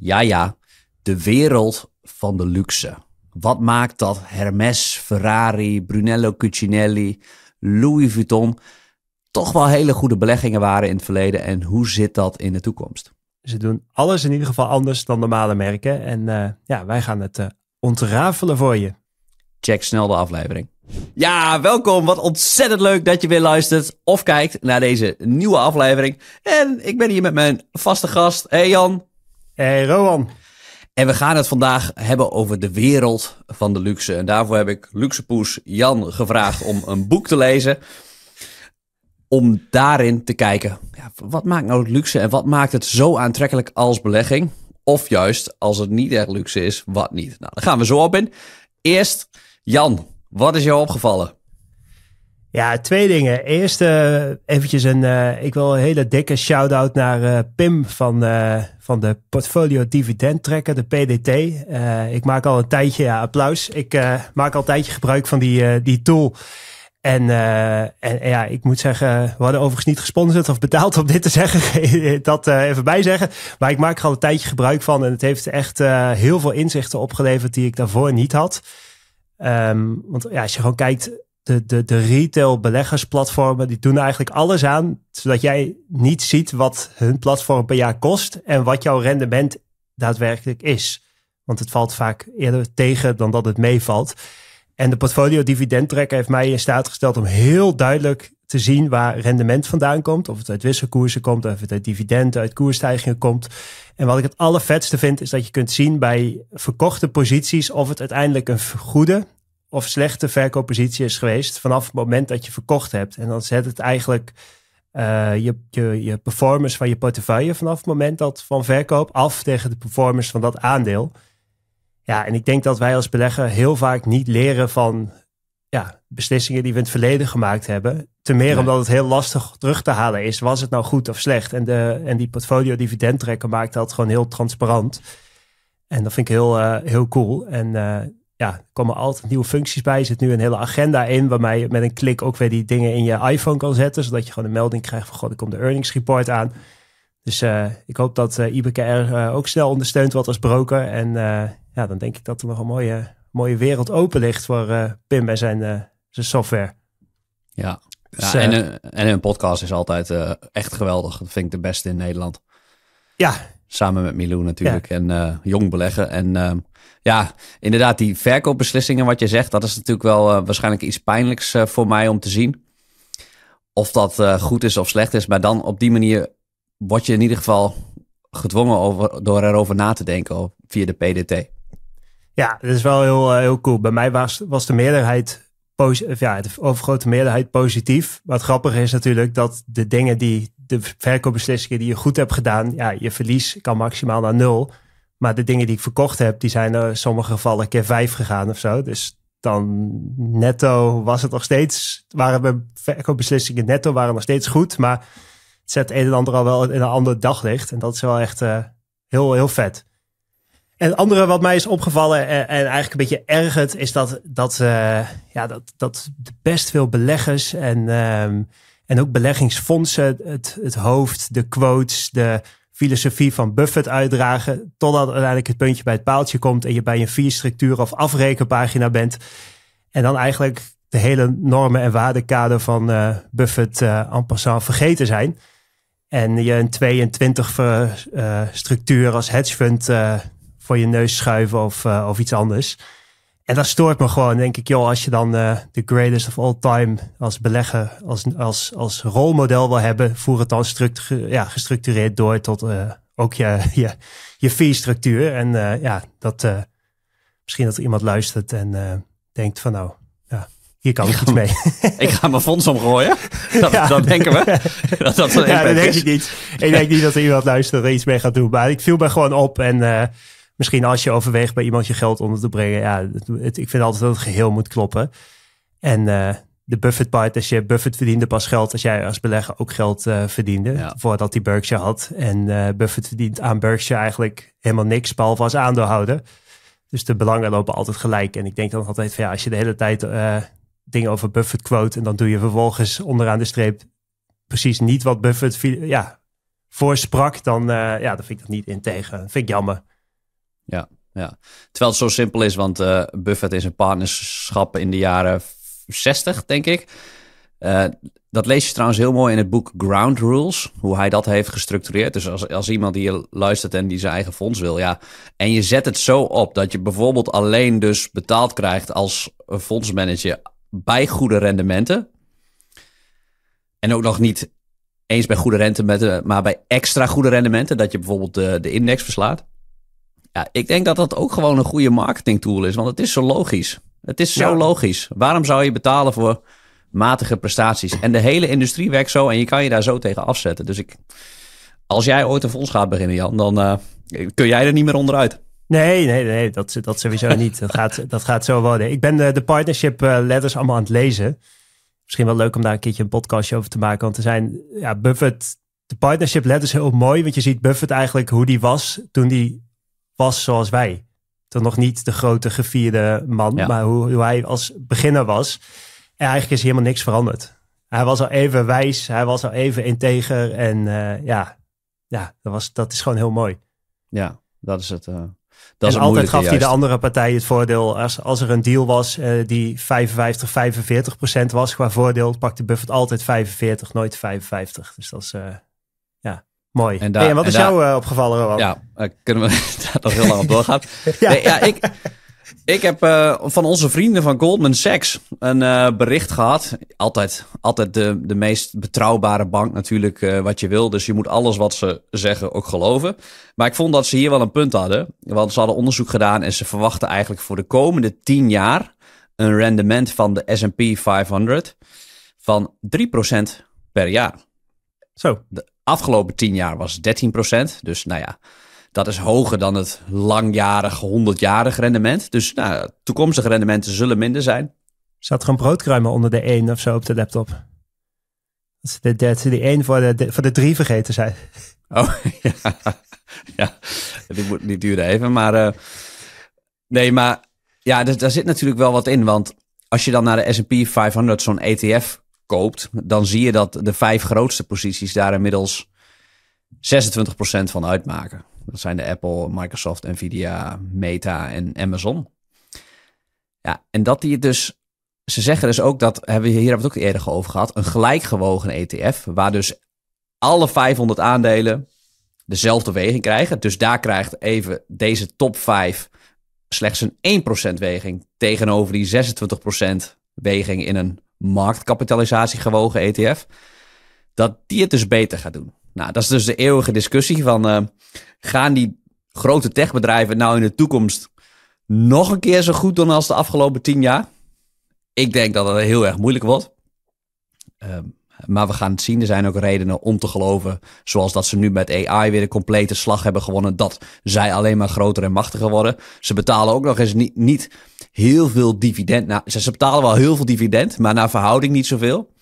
Ja, ja, de wereld van de luxe. Wat maakt dat Hermes, Ferrari, Brunello Cucinelli, Louis Vuitton toch wel hele goede beleggingen waren in het verleden en hoe zit dat in de toekomst? Ze doen alles in ieder geval anders dan normale merken en eh, ja, wij gaan het eh, ontrafelen voor je. Check snel de aflevering. Ja, welkom. Wat ontzettend leuk dat je weer luistert of kijkt naar deze nieuwe aflevering. En ik ben hier met mijn vaste gast. Hey Jan. Hey Rowan. En we gaan het vandaag hebben over de wereld van de luxe. En daarvoor heb ik luxepoes Jan gevraagd om een boek te lezen. Om daarin te kijken, ja, wat maakt nou luxe en wat maakt het zo aantrekkelijk als belegging? Of juist, als het niet echt luxe is, wat niet? Nou, daar gaan we zo op in. Eerst, Jan, wat is jou opgevallen? Ja, twee dingen. Eerst uh, eventjes een, eh, ik wil een hele dikke shout-out naar eh, Pim van, van de Portfolio Dividend Tracker, de PDT. ik maak al een tijdje, ja, applaus. Ik maak al een tijdje gebruik van die, die tool. En, en, ja, ik moet zeggen, we hadden overigens niet gesponsord of betaald om dit te zeggen. dat uh, even bijzeggen. Maar ik maak er al een tijdje gebruik van. En het heeft echt heel veel inzichten opgeleverd die ik daarvoor niet had. Ehm, want ja, als je gewoon kijkt de, de, de retail beleggersplatformen, die doen eigenlijk alles aan, zodat jij niet ziet wat hun platform per jaar kost en wat jouw rendement daadwerkelijk is. Want het valt vaak eerder tegen dan dat het meevalt. En de portfolio dividend tracker heeft mij in staat gesteld om heel duidelijk te zien waar rendement vandaan komt. Of het uit wisselkoersen komt, of het uit dividenden, uit koersstijgingen komt. En wat ik het allervetste vind, is dat je kunt zien bij verkochte posities of het uiteindelijk een goede, of slechte verkooppositie is geweest vanaf het moment dat je verkocht hebt. En dan zet het eigenlijk eh, je, je, je performance van je portefeuille vanaf het moment dat van verkoop af tegen de performance van dat aandeel. Ja, en ik denk dat wij als belegger heel vaak niet leren van ja, beslissingen die we in het verleden gemaakt hebben. Ten meer omdat het heel lastig terug te halen is. Was het nou goed of slecht? En, de, en die portfolio dividendtrekker maakt dat gewoon heel transparant. En dat vind ik heel, eh, heel cool. En eh, ja, er komen altijd nieuwe functies bij. Er zit nu een hele agenda in waarmee je met een klik ook weer die dingen in je iPhone kan zetten. Zodat je gewoon een melding krijgt van, god, er komt de earnings report aan. Dus eh, ik hoop dat uh, eh, IBKR eh, ook snel ondersteunt wat als broker. En ja, dan denk ik dat er nog een mooie, mooie wereld open ligt voor Pim en zijn, zijn software. Ja, dus, ja en, een, en een podcast is altijd echt geweldig. Dat vind ik de beste in Nederland. Ja, Samen met Milou natuurlijk. En uh, jong beleggen. En ehm, ja, inderdaad, die verkoopbeslissingen, wat je zegt, dat is natuurlijk wel eh, waarschijnlijk iets pijnlijks eh, voor mij om te zien. Of dat goed is of slecht is. Maar dan op die manier word je in ieder geval gedwongen over, door erover na te denken via de PDT. Ja, dat is wel heel, heel cool. Bij mij was, was de meerderheid ja, de overgrote meerderheid positief. Wat grappig is natuurlijk dat de dingen die de verkoopbeslissingen die je goed hebt gedaan, ja, je verlies kan maximaal naar nul. Maar de dingen die ik verkocht heb, die zijn er in sommige gevallen keer vijf gegaan of zo. Dus dan netto was het nog steeds, waren mijn verkoopbeslissingen netto waren nog steeds goed. Maar het zet een en ander al wel in een ander daglicht. En dat is wel echt eh, heel, heel vet. En het andere wat mij is opgevallen en, en eigenlijk een beetje het is dat, dat, eh, ja, dat, dat best veel beleggers en ehm, en ook beleggingsfondsen het, het hoofd, de quotes, de filosofie van Buffett uitdragen. Totdat uiteindelijk het puntje bij het paaltje komt en je bij een vierstructuur of afrekenpagina bent. En dan eigenlijk de hele normen en waardekader van eh, Buffett uh, en passant vergeten zijn. En je een 22 uh, eh, structuur als hedge fund voor je neus schuiven of, of iets anders. En dat stoort me gewoon. denk ik, joh, als je dan eh, de greatest of all time als belegger, als, als, als rolmodel wil hebben, voer het dan ja, gestructureerd door tot eh, ook je, je, je fee-structuur. En eh, ja, dat misschien dat er iemand luistert en denkt van nou, ja, hier kan ik, iets mee. ik ga mijn fonds omgooien. Dat, denken we. dat, dat ja, dat denk ik niet. Ik denk niet dat er iemand luistert en iets mee gaat doen. Maar ik viel me gewoon op en misschien als je overweegt bij iemand je geld onder te brengen. Ja, ik vind altijd dat het geheel moet kloppen. En eh, de Buffett part als je Buffett verdiende pas geld als jij als belegger ook geld eh, verdiende. Voordat hij Berkshire had. En eh, Buffett verdient aan Berkshire eigenlijk helemaal niks, behalve als aandeelhouder. Dus de belangen lopen altijd gelijk. En ik denk dan altijd van ja, als je de hele tijd dingen over Buffett quote en dan doe je vervolgens onderaan de streep precies niet wat Buffett ja, voorsprak, dan, ja, dan vind ik dat niet in tegen. Dat vind ik jammer. Ja, ja. Terwijl het zo simpel is, want eh, Buffett is een partnerschap in de jaren 60, denk ik. Eh, dat lees je trouwens heel mooi in het boek Ground Rules, hoe hij dat heeft gestructureerd. Dus als, als iemand die je luistert en die zijn eigen fonds wil, ja. En je zet het zo op dat je bijvoorbeeld alleen dus betaald krijgt als fondsmanager bij goede rendementen. En ook nog niet eens bij goede rendementen, maar bij extra goede rendementen, dat je bijvoorbeeld de, de index verslaat. Ja, ik denk dat dat ook gewoon een goede marketing tool is, want het is zo logisch. Het is zo logisch. Waarom zou je betalen voor matige prestaties? En de hele industrie werkt zo en je kan je daar zo tegen afzetten. Dus ik, als jij ooit een fonds gaat beginnen, Jan, dan eh, kun jij er niet meer onderuit. Nee, nee, nee, dat, dat sowieso niet. Dat gaat, dat gaat zo worden. Ik ben de, eh, de partnership eh, letters allemaal aan het lezen. Misschien wel leuk om daar een keertje een podcastje over te maken. Want er zijn, ja, Buffett, de partnership letters heel mooi. Want je ziet Buffett eigenlijk hoe die was toen die was zoals wij. Toen nog niet de grote gevierde man, maar hoe, hij als beginner was. En eigenlijk is helemaal niks veranderd. Hij was al even wijs, hij was al even integer. En eh, ja, ja dat, was, dat is gewoon heel mooi. Ja, dat is het. Uh, dat is altijd gaf hij de andere partij het voordeel. Als, als er een deal was eh, die 55, 45 procent was qua voordeel, pakte Buffett altijd 45, nooit 55. Dus dat is Mooi. En, wat is jou eh, opgevallen, Ja, eh, kunnen we daar nog heel lang op doorgaan. ja. Nee, ja, ik, ik heb eh, van onze vrienden van Goldman Sachs een bericht gehad. Altijd, altijd de, de meest betrouwbare bank natuurlijk wat je wil. Dus je moet alles wat ze zeggen ook geloven. Maar ik vond dat ze hier wel een punt hadden. Want ze hadden onderzoek gedaan en ze verwachten eigenlijk voor de komende tien jaar een rendement van de S&P 500 van 3% per jaar. Zo. Afgelopen tien jaar was 13 procent. Dus nou ja, dat is hoger dan het langjarig, 100-jarig rendement. Dus nou, toekomstige rendementen zullen minder zijn. Zat er een broodkruimel onder de 1 of zo op de laptop? Dat ze, de, die 1 voor de, de, voor de drie vergeten zijn. Oh, ja. ja. Die, die duurde even. Maar eh, nee, maar ja, daar zit natuurlijk wel wat in. Want als je dan naar de S&P 500 zo'n ETF koopt, dan zie je dat de vijf grootste posities daar inmiddels 26% van uitmaken. Dat zijn de Apple, Microsoft, Nvidia, Meta en Amazon. Ja, en dat die het dus. Ze zeggen dus ook dat, hebben we, hier hebben we het ook eerder over gehad, een gelijkgewogen ETF, waar dus alle 500 aandelen dezelfde weging krijgen. Dus daar krijgt even deze top 5 slechts een 1% weging tegenover die 26% weging in een marktkapitalisatie gewogen ETF, dat die het dus beter gaat doen. Nou, dat is dus de eeuwige discussie van eh, gaan die grote techbedrijven nou in de toekomst nog een keer zo goed doen als de afgelopen tien jaar? Ik denk dat dat heel erg moeilijk wordt. Ehm, maar we gaan het zien. Er zijn ook redenen om te geloven, zoals dat ze nu met AI weer een complete slag hebben gewonnen, dat zij alleen maar groter en machtiger worden. Ze betalen ook nog eens niet, niet heel veel dividend. Nou, ze betalen wel heel veel dividend, maar naar verhouding niet zoveel.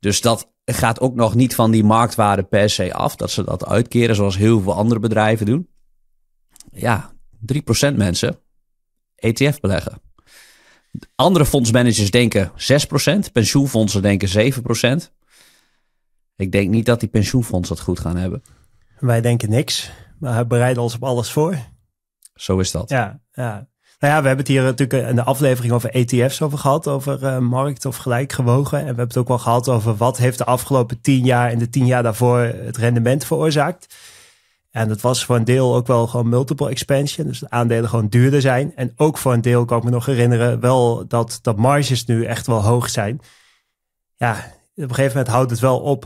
Dus dat gaat ook nog niet van die marktwaarde per se af, dat ze dat uitkeren zoals heel veel andere bedrijven doen. Ja, 3% mensen ETF beleggen. Andere fondsmanagers denken 6%, pensioenfondsen denken 7%. Ik denk niet dat die pensioenfondsen dat goed gaan hebben. Wij denken niks, maar we bereiden ons op alles voor. Zo is dat. Ja, ja. Nou ja, we hebben het hier natuurlijk in de aflevering over ETF's over gehad, over eh, markt of gelijkgewogen. En we hebben het ook wel gehad over wat heeft de afgelopen tien jaar en de tien jaar daarvoor het rendement veroorzaakt. En dat was voor een deel ook wel gewoon multiple expansion. Dus de aandelen gewoon duurder zijn. En ook voor een deel kan ik me nog herinneren wel dat, dat marges nu echt wel hoog zijn. Ja, op een gegeven moment houdt het wel op.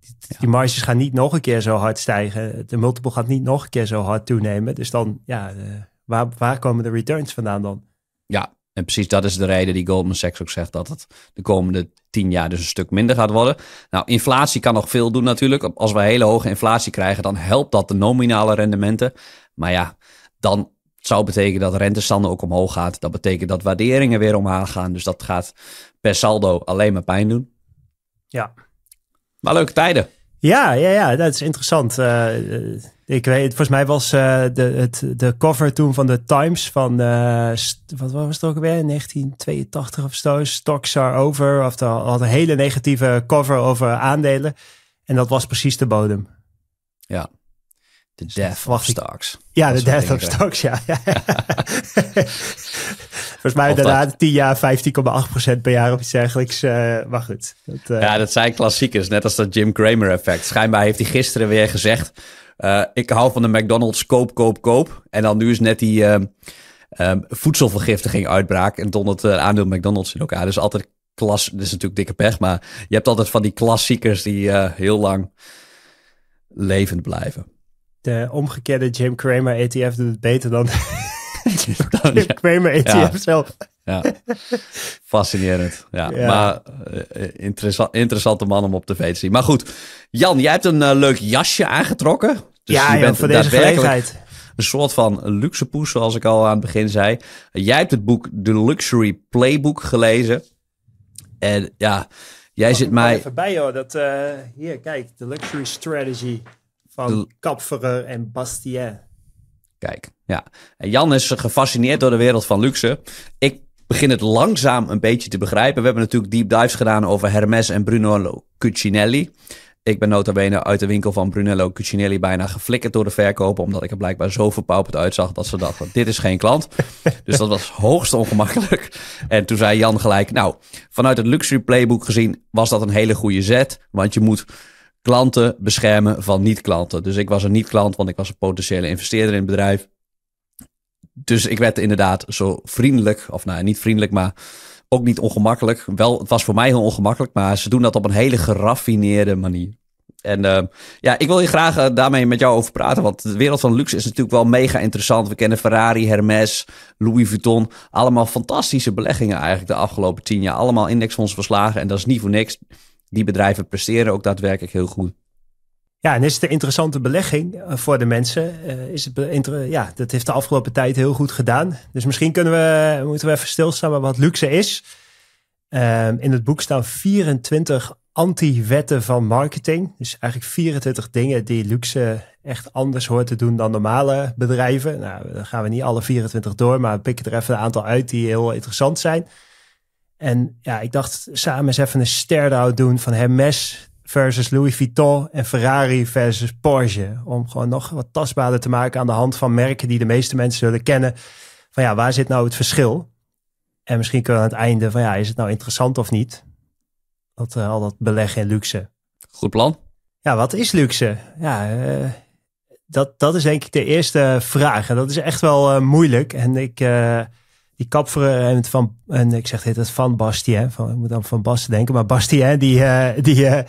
Die, die marges gaan niet nog een keer zo hard stijgen. De multiple gaat niet nog een keer zo hard toenemen. Dus dan, ja, eh, waar, waar komen de returns vandaan dan? Ja, en precies dat is de reden die Goldman Sachs ook zegt dat het de komende tien jaar dus een stuk minder gaat worden. Nou, inflatie kan nog veel doen natuurlijk. Als we hele hoge inflatie krijgen, dan helpt dat de nominale rendementen. Maar ja, dan zou betekenen dat rentestanden ook omhoog gaat. Dat betekent dat waarderingen weer omhoog gaan. Dus dat gaat per saldo alleen maar pijn doen. Ja. Maar leuke tijden. Ja, ja, ja, dat is interessant. Eh, eh, ik weet, volgens mij was eh, de, het, de cover toen van de Times van, uh, wat, was het ook alweer, 1982 of zo, Stocks are over, of dat had een hele negatieve cover over aandelen. En dat was precies de bodem. Ja, de dus Death of Stocks. Ja, de Death of Stocks, ja. Volgens mij inderdaad dat... 10 jaar 15,8% per jaar of iets dergelijks. Eh, maar goed. Ja, dat zijn klassiekers. Net als dat Jim Cramer effect. Schijnbaar heeft hij gisteren weer gezegd... Eh, ik hou van de McDonald's koop, koop, koop. En dan nu is net die ehm, ehm, voedselvergiftiging uitbraak. En dan het eh, aandeel McDonald's in elkaar. Dus altijd klas. Dat is natuurlijk dikke pech. Maar je hebt altijd van die klassiekers die eh, heel lang levend blijven. De omgekeerde Jim Cramer ETF doet het beter dan. Jim Cramer ETF zelf ja. Fascinerend. Ja. Maar eh, interessant, interessante man om op tv te zien. Maar goed, Jan, jij hebt een eh, leuk jasje aangetrokken. Dus ja, je bent voor deze gelegenheid. Een soort van luxe poes, zoals ik al aan het begin zei. Jij hebt het boek The Luxury Playbook gelezen. En ja, jij zit mij... Even bij hoor. dat, eh, hier kijk, The Luxury Strategy van de... en Bastien. Kijk, ja. En Jan is gefascineerd door de wereld van luxe. Ik begin het langzaam een beetje te begrijpen. We hebben natuurlijk deep dives gedaan over Hermes en Bruno Cucinelli. Ik ben nota bene uit de winkel van Brunello Cucinelli bijna geflikkerd door de verkoper. Omdat ik er blijkbaar zo verpauperd uitzag dat ze dachten, dit is geen klant. Dus dat was hoogst ongemakkelijk. En toen zei Jan gelijk, nou, vanuit het luxury playbook gezien was dat een hele goede zet. Want je moet klanten beschermen van niet-klanten. Dus ik was een niet-klant, want ik was een potentiële investeerder in het bedrijf dus ik werd inderdaad zo vriendelijk, of nou niet vriendelijk, maar ook niet ongemakkelijk. Wel, het was voor mij heel ongemakkelijk, maar ze doen dat op een hele geraffineerde manier. En eh, ja, ik wil je graag eh, daarmee met jou over praten. Want de wereld van luxe is natuurlijk wel mega interessant. We kennen Ferrari, Hermes, Louis Vuitton. Allemaal fantastische beleggingen eigenlijk de afgelopen tien jaar. Allemaal verslagen. En dat is niet voor niks. Die bedrijven presteren ook daadwerkelijk heel goed. Ja, en is het een interessante belegging eh, voor de mensen? Eh, is het ja, dat heeft de afgelopen tijd heel goed gedaan. Dus misschien kunnen we, moeten we even stilstaan bij wat luxe is. Ehm, in het boek staan 24 anti-wetten van marketing. Dus eigenlijk 24 dingen die luxe echt anders hoort te doen dan normale bedrijven. Nou, dan gaan we niet alle 24 door, maar we pikken er even een aantal uit die heel interessant zijn. En ja, ik dacht samen eens even een stare-out doen van Hermes, versus Louis Vuitton en Ferrari versus Porsche. Om gewoon nog wat tastbaarder te maken aan de hand van merken die de meeste mensen zullen kennen. Van ja, waar zit nou het verschil? En misschien kunnen we aan het einde van ja, is het nou interessant of niet? Dat uh, al dat beleggen in luxe. Goed plan. Ja, wat is luxe? Ja, eh, dat, dat is denk ik de eerste vraag. En dat is echt wel eh, moeilijk. En ik die kapveren en, van, en ik zeg dit, van Bastien, van, ik moet dan van Basten denken, maar Bastien, die, eh, die, eh,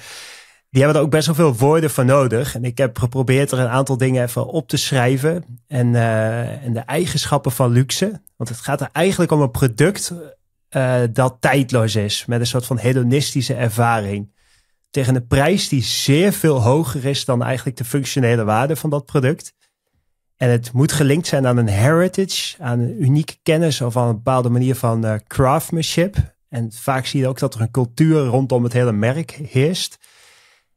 die hebben er ook best wel veel woorden voor nodig. En ik heb geprobeerd er een aantal dingen even op te schrijven en, eh, en de eigenschappen van luxe. Want het gaat er eigenlijk om een product dat tijdloos is, met een soort van hedonistische ervaring. Tegen een prijs die zeer veel hoger is dan eigenlijk de functionele waarde van dat product. En het moet gelinkt zijn aan een heritage, aan een unieke kennis of aan een bepaalde manier van eh, craftsmanship. En vaak zie je ook dat er een cultuur rondom het hele merk heerst.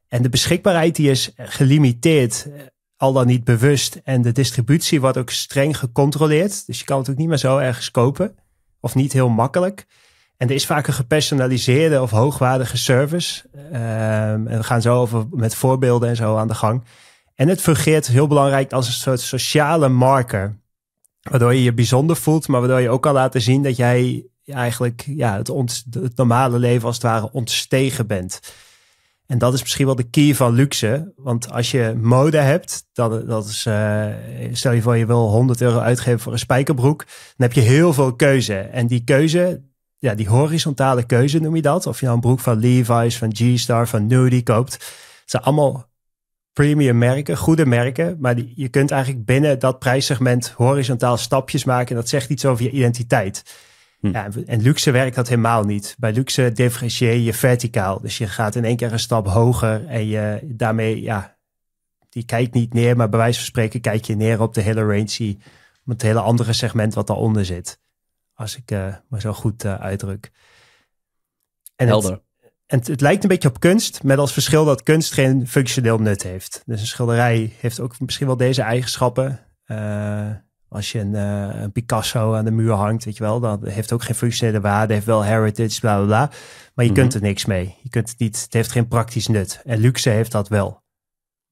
En de beschikbaarheid die is gelimiteerd, eh, al dan niet bewust. En de distributie wordt ook streng gecontroleerd. Dus je kan het ook niet meer zo ergens kopen. Of niet heel makkelijk. En er is vaak een gepersonaliseerde of hoogwaardige service. Ehm, en we gaan zo over met voorbeelden en zo aan de gang. En het fungeert heel belangrijk als een soort sociale marker. Waardoor je je bijzonder voelt, maar waardoor je ook kan laten zien dat jij eigenlijk ja, het, het normale leven als het ware ontstegen bent. En dat is misschien wel de key van luxe. Want als je mode hebt, dat, dat is, eh, stel je voor je wil 100 euro uitgeven voor een spijkerbroek, dan heb je heel veel keuze. En die keuze, ja, die horizontale keuze noem je dat. Of je nou een broek van Levi's, van G-Star, van Nudie koopt. ze zijn allemaal premium merken, goede merken. Maar die, je kunt eigenlijk binnen dat prijssegment horizontaal stapjes maken. En dat zegt iets over je identiteit. Hm. Ja, en luxe werkt dat helemaal niet. Bij luxe differentieer je verticaal. Dus je gaat in één keer een stap hoger en je daarmee, ja, die kijkt niet neer, maar bij wijze van spreken kijk je neer op de hele range, met het hele andere segment wat daaronder zit. Als ik uh, me zo goed eh, uitdruk. En Helder. En het, lijkt een beetje op kunst, met als verschil dat kunst geen functioneel nut heeft. Dus een schilderij heeft ook misschien wel deze eigenschappen. Eh, als je een, eh, een, Picasso aan de muur hangt, weet je wel, dat heeft ook geen functionele waarde, heeft wel heritage, bla bla bla. Maar je kunt mhm. er niks mee. Je kunt het niet, het heeft geen praktisch nut. En luxe heeft dat wel.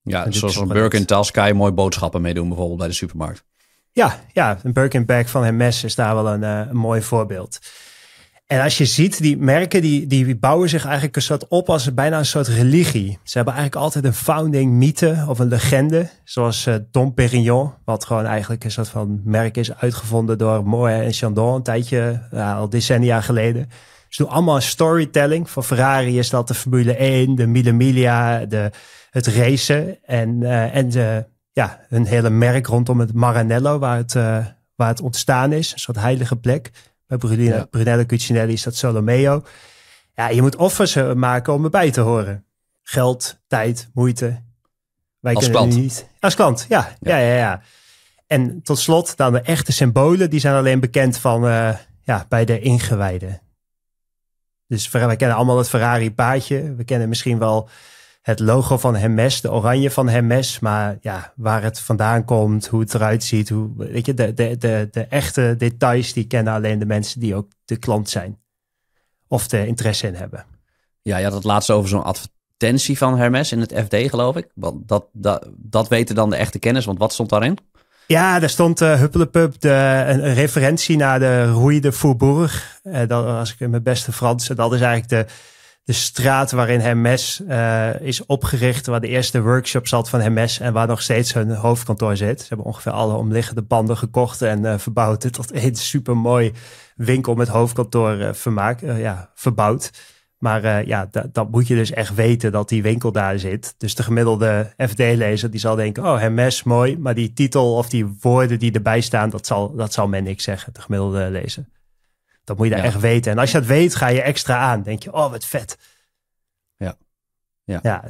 Ja, zoals een Birkin tas kan je mooi boodschappen mee doen, bijvoorbeeld bij de supermarkt. Ja, ja een Birkin bag van Hermes is daar wel een eh, mooi voorbeeld. En als je ziet, die merken die, die bouwen zich eigenlijk een soort op als bijna een soort religie. Ze hebben eigenlijk altijd een founding mythe of een legende. Zoals uh, Dom Perignon, wat gewoon eigenlijk een soort van merk is uitgevonden door Moët en Chandon een tijdje, al decennia geleden. Ze doen allemaal storytelling. Voor Ferrari is dat de Formule 1, de Mille Miglia, de, het racen. En, eh, en de, ja, hun hele merk rondom het Maranello, waar het, eh, waar het ontstaan is. Een soort heilige plek. Bij Brunello, ja. Cucinelli is dat Solomeo. Ja, je moet offers eh, maken om erbij te horen. Geld, tijd, moeite. Wij als klant. Niet. Als klant, ja. ja. Ja. Ja, En tot slot dan de echte symbolen. Die zijn alleen bekend van, eh, ja, bij de ingewijden. Dus we kennen allemaal het Ferrari paadje. We kennen misschien wel het logo van Hermes, de oranje van Hermes. Maar ja, waar het vandaan komt, hoe het eruit ziet. Hoe, weet je, de, de, de, de echte details, die kennen alleen de mensen die ook de klant zijn. Of de interesse in hebben. Ja, je had het over zo'n advertentie van Hermes in het FD, geloof ik. Want dat, dat, dat weten dan de echte kennis, want wat stond daarin? Ja, daar stond uh, Huppelepup de, een, referentie naar de de Faubourg. Uh, dat, als ik in mijn beste Frans, dat is eigenlijk de de straat waarin Hermes eh, is opgericht, waar de eerste workshop zat van Hermes en waar nog steeds hun hoofdkantoor zit. Ze hebben ongeveer alle omliggende panden gekocht en eh, verbouwd het tot een supermooi winkel met hoofdkantoor eh, vermaak, ja, verbouwd. Maar ja, dat moet je dus echt weten dat die winkel daar zit. Dus de gemiddelde FD-lezer die zal denken, oh Hermes, mooi. Maar die titel of die woorden die erbij staan, dat zal, dat zal men niks zeggen, de gemiddelde lezer. Dat moet je daar echt weten. En als je dat weet, ga je extra aan. Denk je, oh, wat vet. Ja. Ja. ja.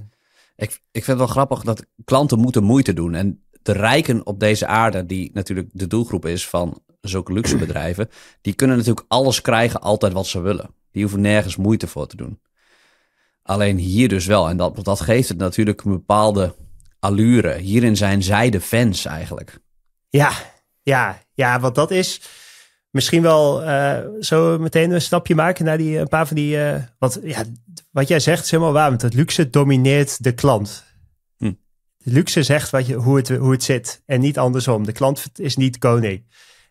Ik, ik vind het wel grappig dat klanten moeten moeite doen. En de rijken op deze aarde, die natuurlijk de doelgroep is van zulke luxe bedrijven, die kunnen natuurlijk alles krijgen, altijd wat ze willen. Die hoeven nergens moeite voor te doen. Alleen hier dus wel. En dat, dat geeft het natuurlijk een bepaalde allure. Hierin zijn zij de fans eigenlijk. Ja, ja, ja, want dat is misschien wel eh, zo meteen een stapje maken naar die een paar van die. Eh, wat, ja, wat jij zegt is helemaal waar, want het luxe domineert de klant. Hm. luxe zegt wat je, hoe, het, hoe het zit en niet andersom. De klant is niet koning.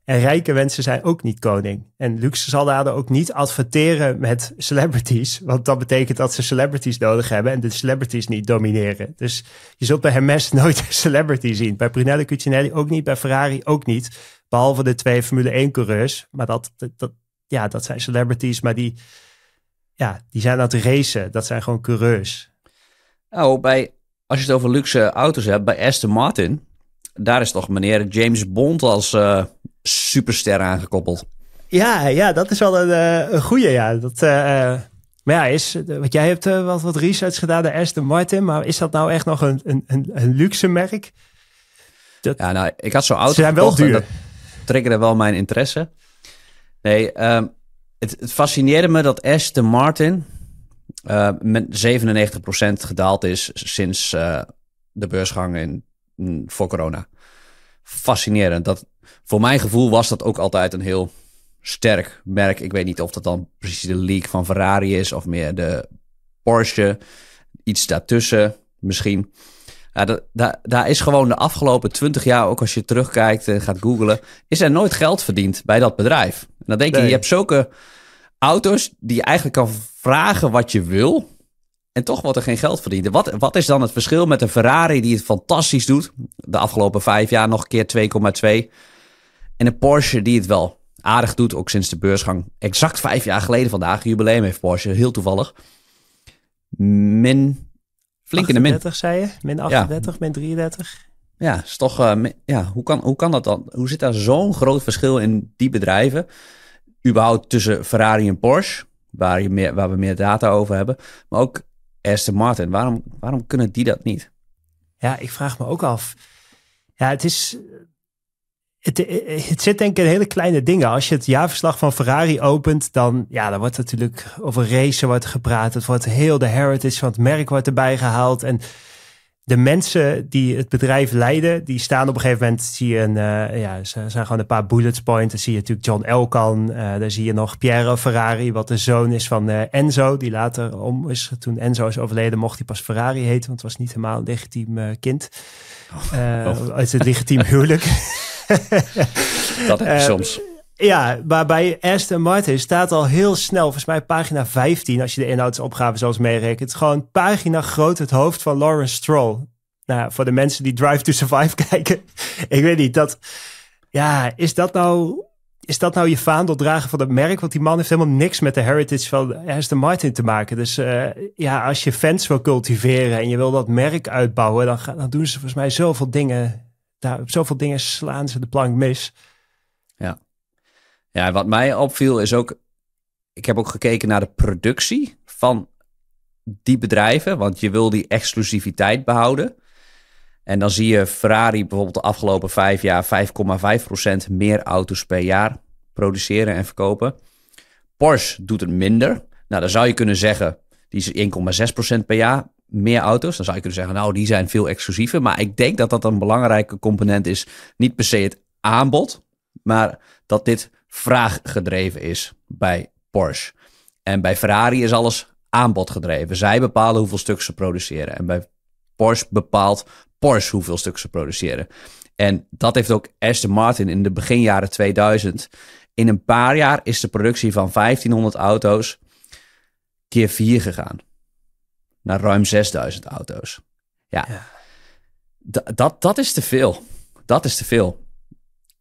En rijke mensen zijn ook niet koning. En luxe zal daar ook niet adverteren met celebrities. Want dat betekent dat ze celebrities nodig hebben en de celebrities niet domineren. Dus je zult bij Hermes nooit een celebrity zien. Bij Brunello Cucinelli ook niet, bij Ferrari ook niet. Behalve de twee Formule 1 coureurs. Maar dat, dat, ja, dat zijn celebrities, maar die, ja, die zijn aan het racen. Dat zijn gewoon coureurs. Nou, bij, als je het over luxe auto's hebt, bij Aston Martin, daar is toch meneer James Bond als eh, superster aangekoppeld. Ja, ja, dat is wel een, eh, een goede. Ja. Dat, eh, maar ja, is, wat jij hebt wat, wat research gedaan naar Aston Martin, maar is dat nou echt nog een, een, een luxe merk? ja, nou, ik had zo'n auto's. Ze zijn wel duur er wel mijn interesse. Nee, ehm, het, het, fascineerde me dat Aston Martin eh, met 97% gedaald is sinds eh, de beursgang in, mm, voor corona. Fascinerend. Dat, voor mijn gevoel was dat ook altijd een heel sterk merk. Ik weet niet of dat dan precies de Leak van Ferrari is of meer de Porsche. Iets daartussen misschien. Ja, dat, daar, daar is gewoon de afgelopen twintig jaar, ook als je terugkijkt en gaat googlen, is er nooit geld verdiend bij dat bedrijf. En dan denk je, je hebt zulke auto's die je eigenlijk kan vragen wat je wil. En toch wordt er geen geld verdiend. Wat, wat is dan het verschil met een Ferrari die het fantastisch doet? De afgelopen vijf jaar nog een keer 2,2. En een Porsche die het wel aardig doet, ook sinds de beursgang. Exact vijf jaar geleden vandaag, jubileum heeft Porsche, heel toevallig. Min Flink in de min. zei je? Min 38, min 33. Ja, is toch, eh, ja hoe, kan, hoe kan dat dan? Hoe zit daar zo'n groot verschil in die bedrijven? Überhaupt tussen Ferrari en Porsche, waar, je meer, waar we meer data over hebben. Maar ook Aston Martin. Waarom, waarom kunnen die dat niet? Ja, ik vraag me ook af. Ja, het is eh, eh, het, zit denk ik in hele kleine dingen. Als je het jaarverslag van Ferrari opent, dan, ja, dan wordt natuurlijk over racen wordt gepraat. Het wordt heel de heritage van het merk wordt erbij gehaald. En de mensen die het bedrijf leiden, die staan op een gegeven moment, zie je een, eh, ja, zijn gewoon een paar bullet points. Dan zie je natuurlijk John Elkan, daar zie je nog Piero Ferrari, wat de zoon is van Enzo, die later om is, toen Enzo is overleden, mocht hij pas Ferrari heten, want het was niet helemaal een legitiem kind. Oh, oh. Het een legitiem huwelijk. dat heb je eh, soms. Ja, maar bij Aston Martin staat al heel snel, volgens mij pagina 15, als je de inhoudsopgave zelfs meerekent, gewoon pagina groot het hoofd van Lawrence Stroll. Nou, voor de mensen die Drive to Survive kijken, ik weet niet, dat, ja, is dat nou, is dat nou je vaandel dragen van het merk? Want die man heeft helemaal niks met de heritage van Aston Martin te maken. Dus eh, ja, als je fans wil cultiveren en je wil dat merk uitbouwen, dan, dan doen ze volgens mij zoveel dingen daar, nou, op zoveel dingen slaan ze de plank mis. Ja. ja, wat mij opviel is ook, ik heb ook gekeken naar de productie van die bedrijven, want je wil die exclusiviteit behouden. En dan zie je Ferrari bijvoorbeeld de afgelopen vijf jaar 5,5% meer auto's per jaar produceren en verkopen. Porsche doet het minder. Nou, dan zou je kunnen zeggen, die is 1,6% per jaar meer auto's. Dan zou je kunnen zeggen, nou, die zijn veel exclusiever. Maar ik denk dat dat een belangrijke component is. Niet per se het aanbod, maar dat dit vraaggedreven is bij Porsche. En bij Ferrari is alles aanbodgedreven. Zij bepalen hoeveel stuk ze produceren. En bij Porsche bepaalt Porsche hoeveel stuk ze produceren. En dat heeft ook Aston Martin in de beginjaren 2000. In een paar jaar is de productie van 1500 auto's keer 4 gegaan naar ruim 6000 auto's. Ja, Dat, dat is te veel. Dat is te veel.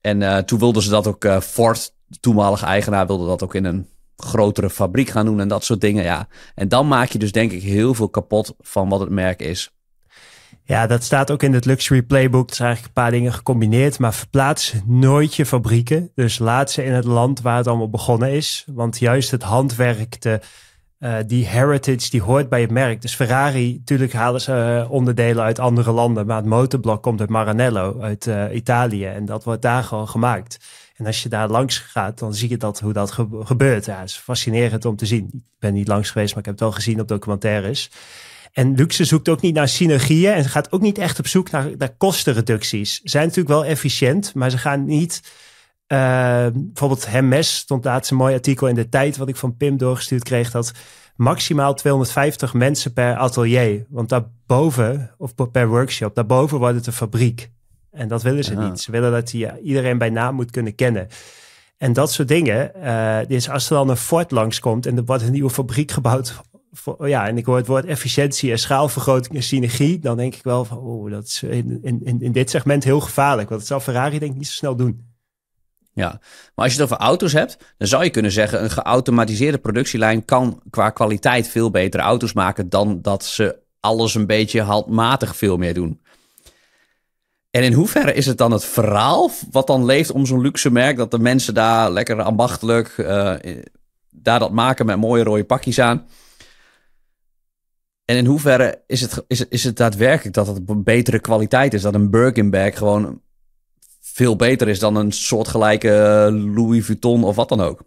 En eh, toen wilden ze dat ook, uh, Ford, de toenmalige eigenaar, wilde dat ook in een grotere fabriek gaan doen en dat soort dingen. Ja. En dan maak je dus denk ik heel veel kapot van wat het merk is. Ja, dat staat ook in het Luxury Playbook. Er zijn eigenlijk een paar dingen gecombineerd. Maar verplaats nooit je fabrieken. Dus laat ze in het land waar het allemaal begonnen is. Want juist het handwerk, eh, die heritage die hoort bij het merk. Dus Ferrari, natuurlijk halen ze eh, onderdelen uit andere landen, maar het motorblok komt uit Maranello, uit eh, Italië. En dat wordt daar gewoon gemaakt. En als je daar langs gaat, dan zie je dat, hoe dat gebeurt. Ja, het is fascinerend om te zien. Ik ben niet langs geweest, maar ik heb het wel gezien op documentaires. En luxe zoekt ook niet naar synergieën en ze gaat ook niet echt op zoek naar, naar kostenreducties. Ze zijn natuurlijk wel efficiënt, maar ze gaan niet Ehm, bijvoorbeeld Hermes stond laatst een mooi artikel in de tijd wat ik van Pim doorgestuurd kreeg dat maximaal 250 mensen per atelier. Want daarboven, of per workshop, daarboven wordt het een fabriek. En dat willen ze niet. Ze willen dat je iedereen bij naam moet kunnen kennen. En dat soort dingen. Eh, dus als er dan een fort langskomt en er wordt een nieuwe fabriek gebouwd. Oh ja, en ik hoor het woord efficiëntie en schaalvergroting en synergie. Dan denk ik wel van, oh, dat is in, in, in dit segment heel gevaarlijk. Want dat zal Ferrari denk ik niet zo snel doen. Ja, maar als je het over auto's hebt, dan zou je kunnen zeggen: een geautomatiseerde productielijn kan qua kwaliteit veel betere auto's maken dan dat ze alles een beetje handmatig veel meer doen. En in hoeverre is het dan het verhaal wat dan leeft om zo'n luxe merk, dat de mensen daar lekker ambachtelijk eh, daar dat maken met mooie rode pakjes aan? En in hoeverre is het, is, is het daadwerkelijk dat het een betere kwaliteit is? Dat een Birkin bag gewoon veel beter is dan een soortgelijke eh, Louis Vuitton of wat dan ook.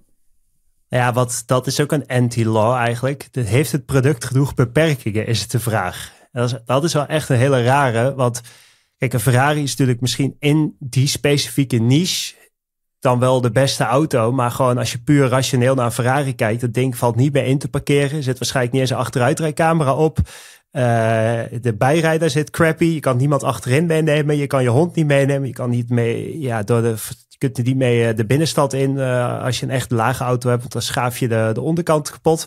Ja, wat, dat is ook een anti-law eigenlijk. Heeft het product genoeg beperkingen, is het de vraag. Dat is, wel echt een hele rare, want kijk, een Ferrari is natuurlijk misschien in die specifieke niche dan wel de beste auto. Maar gewoon als je puur rationeel naar een Ferrari kijkt, dat ding valt niet meer in te parkeren. Zit waarschijnlijk niet eens een achteruitrijcamera op. Uh, de bijrijder zit crappy. Je kan niemand achterin meenemen. Je kan je hond niet meenemen. Je kan niet mee. Ja, door de, je kunt niet mee eh, de binnenstad in uh, als je een echt lage auto hebt. Want dan schaaf je de, de onderkant kapot.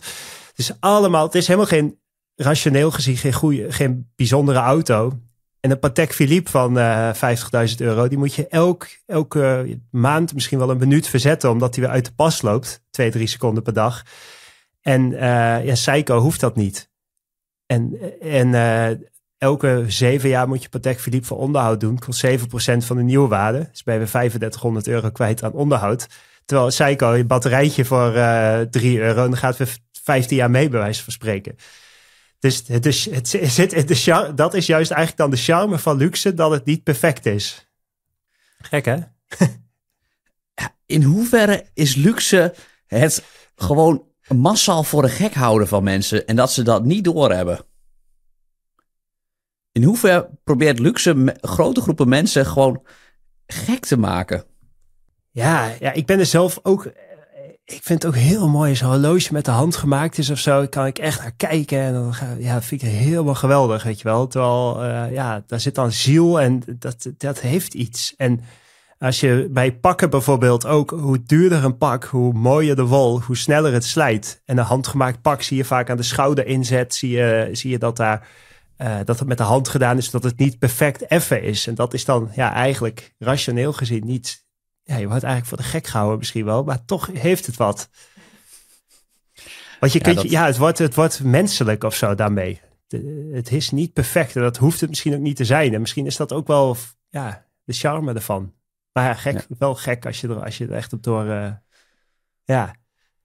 Het is allemaal. Het is helemaal geen rationeel gezien geen, goede, geen bijzondere auto. En een Patek Philippe van uh, 50.000 euro, die moet je elk, elke maand misschien wel een minuut verzetten, omdat hij weer uit de pas loopt. Twee, drie seconden per dag. En ja, Seiko hoeft dat niet. En, en eh, elke zeven jaar moet je Patek Philippe voor onderhoud doen. Kost 7% van de nieuwe waarde. Dus ben je 3500 euro kwijt aan onderhoud. Terwijl, zei ik al, je batterijtje voor uh, eh, 3 euro. En dan gaat weer 15 jaar mee, bij wijze van spreken. Dus het is, het, zit in de dat is juist eigenlijk dan de charme van luxe, dat het niet perfect is. Gek, hè? in hoeverre is luxe het gewoon massaal voor de gek houden van mensen en dat ze dat niet doorhebben. In hoeverre probeert luxe grote groepen mensen gewoon gek te maken? Ja, ja, ik ben er zelf ook. Eh, ik vind het ook heel mooi als een horloge met de hand gemaakt is of zo. kan ik echt naar kijken. En dan ja, vind ik het helemaal geweldig, weet je wel. Terwijl, uh, ja, daar zit dan ziel en dat, dat heeft iets. En als je bij pakken bijvoorbeeld ook, hoe duurder een pak, hoe mooier de wol, hoe sneller het slijt. En een handgemaakt pak zie je vaak aan de schouder inzet, zie je, zie je dat daar... Eh, dat het met de hand gedaan is, dat het niet perfect effe is. En dat is dan ja, eigenlijk rationeel gezien niet. Ja, je wordt eigenlijk voor de gek gehouden misschien wel, maar toch heeft het wat. Want je ja, kunt, ja het, wordt, het wordt menselijk of zo daarmee. het is niet perfect en dat hoeft het misschien ook niet te zijn. En misschien is dat ook wel ja, de charme ervan. Maar ja, gek, wel gek als je, er, als je er echt op door eh, ja,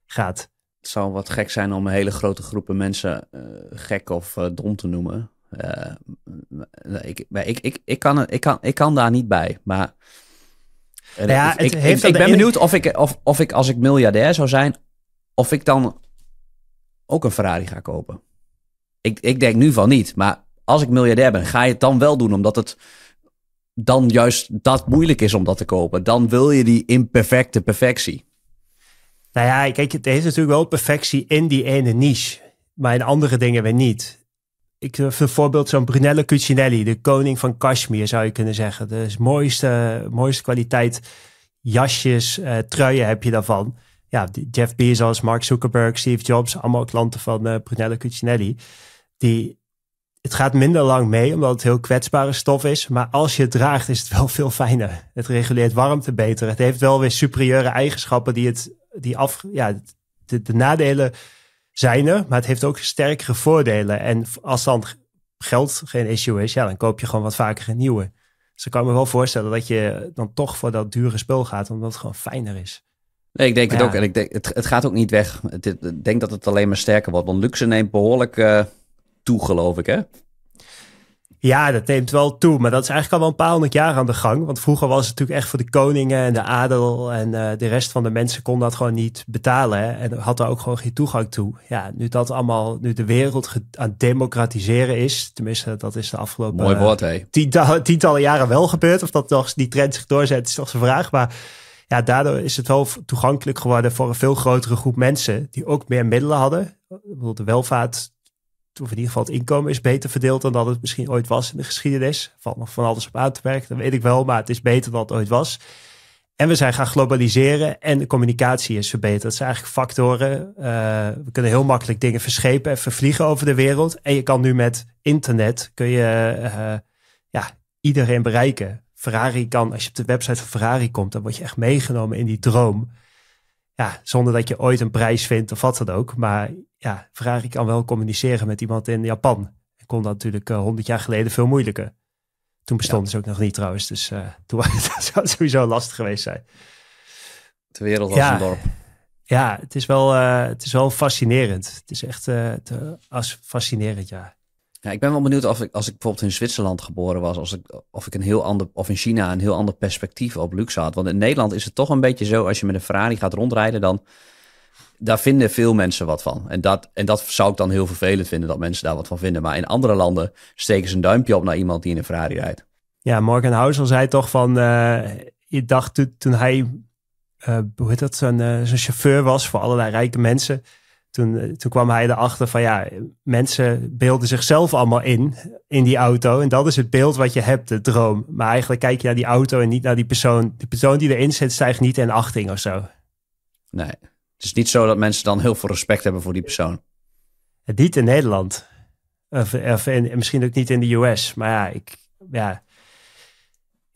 gaat. Het zou wat gek zijn om een hele grote groepen mensen eh, gek of eh, dom te noemen. ik, ik, ik, ik, kan, ik, kan, ik kan daar niet bij, maar... Ja, ik, ik ben benieuwd of ik, of, of ik, als ik miljardair zou zijn, of ik dan ook een Ferrari ga kopen. Ik, ik denk nu van niet, maar als ik miljardair ben, ga je het dan wel doen, omdat het dan juist dat moeilijk is om dat te kopen. Dan wil je die imperfecte perfectie. Nou ja, kijk, het is natuurlijk wel perfectie in die ene niche. Maar in andere dingen weer niet. Ik eh, voorbeeld zo'n Brunello Cucinelli, de koning van Kashmir zou je kunnen zeggen. De dus mooiste, mooiste kwaliteit jasjes, uh, truien heb je daarvan. Ja, Jeff Bezos, Mark Zuckerberg, Steve Jobs, allemaal klanten van uh, Brunello Cucinelli. Die het gaat minder lang mee, omdat het heel kwetsbare stof is. Maar als je het draagt, is het wel veel fijner. Het reguleert warmte beter. Het heeft wel weer superieure eigenschappen die het, die af, ja, de, nadelen zijn er, maar het heeft ook sterkere voordelen. En als dan geld geen issue is, ja, dan koop je gewoon wat vaker een nieuwe. Dus ik kan me wel voorstellen dat je dan toch voor dat dure spul gaat, omdat het gewoon fijner is. Nee, ik denk het ook. En ik denk, het, het gaat ook niet weg. ik denk dat het alleen maar sterker wordt. Want luxe neemt behoorlijk. Eh, geloof ik, hè? Ja, dat neemt wel toe. Maar dat is eigenlijk al wel een paar honderd jaar aan de gang. Want vroeger was het natuurlijk echt voor de koningen en de adel en eh, de rest van de mensen kon dat gewoon niet betalen. Hè? En had daar ook gewoon geen toegang toe. Ja, nu dat allemaal, nu de wereld aan democratiseren is. Tenminste, dat is de afgelopen Mooi woord, eh, Tientallen, tientallen jaren wel gebeurd. Of dat nog die trend zich doorzet, is toch een vraag. Maar ja, daardoor is het wel toegankelijk geworden voor een veel grotere groep mensen. Die ook meer middelen hadden. bijvoorbeeld de welvaart of in ieder geval het inkomen is beter verdeeld dan dat het misschien ooit was in de geschiedenis. Valt nog van alles op aan te werken, dat weet ik wel, maar het is beter dan het ooit was. En we zijn gaan globaliseren en de communicatie is verbeterd. Dat zijn eigenlijk factoren. Eh, we kunnen heel makkelijk dingen verschepen en vervliegen over de wereld. En je kan nu met internet kun je, eh, ja, iedereen bereiken. Ferrari kan, als je op de website van Ferrari komt, dan word je echt meegenomen in die droom ja, zonder dat je ooit een prijs vindt of wat dan ook. Maar ja, vraag ik kan wel communiceren met iemand in Japan. Ik kon dat natuurlijk eh, honderd jaar geleden veel moeilijker. Toen bestond ze ook nog niet trouwens, dus eh, toen zou sowieso lastig geweest zijn. De wereld als ja. een dorp. Ja, het is wel, eh, het is wel fascinerend. Het is echt als fascinerend, ja. Ja, ik ben wel benieuwd of ik, als ik bijvoorbeeld in Zwitserland geboren was, als ik, of ik een heel ander, of in China een heel ander perspectief op luxe had. Want in Nederland is het toch een beetje zo, als je met een Ferrari gaat rondrijden, dan daar vinden veel mensen wat van. En dat, en dat zou ik dan heel vervelend vinden, dat mensen daar wat van vinden. Maar in andere landen steken ze een duimpje op naar iemand die in een Ferrari rijdt. Ja, Morgan Housel zei toch van, uh, je dacht toen, hij, uh, hoe heet dat, eh, zo'n chauffeur was voor allerlei rijke mensen toen, eh, toen kwam hij erachter van ja, mensen beelden zichzelf allemaal in, in die auto. En dat is het beeld wat je hebt, de droom. Maar eigenlijk kijk je naar die auto en niet naar die persoon. Die persoon die erin zit stijgt niet in achting of zo. Nee, het is niet zo dat mensen dan heel veel respect hebben voor die persoon. Eh, niet in Nederland. Of, of misschien ook niet in de US. Maar ja, ik, ja,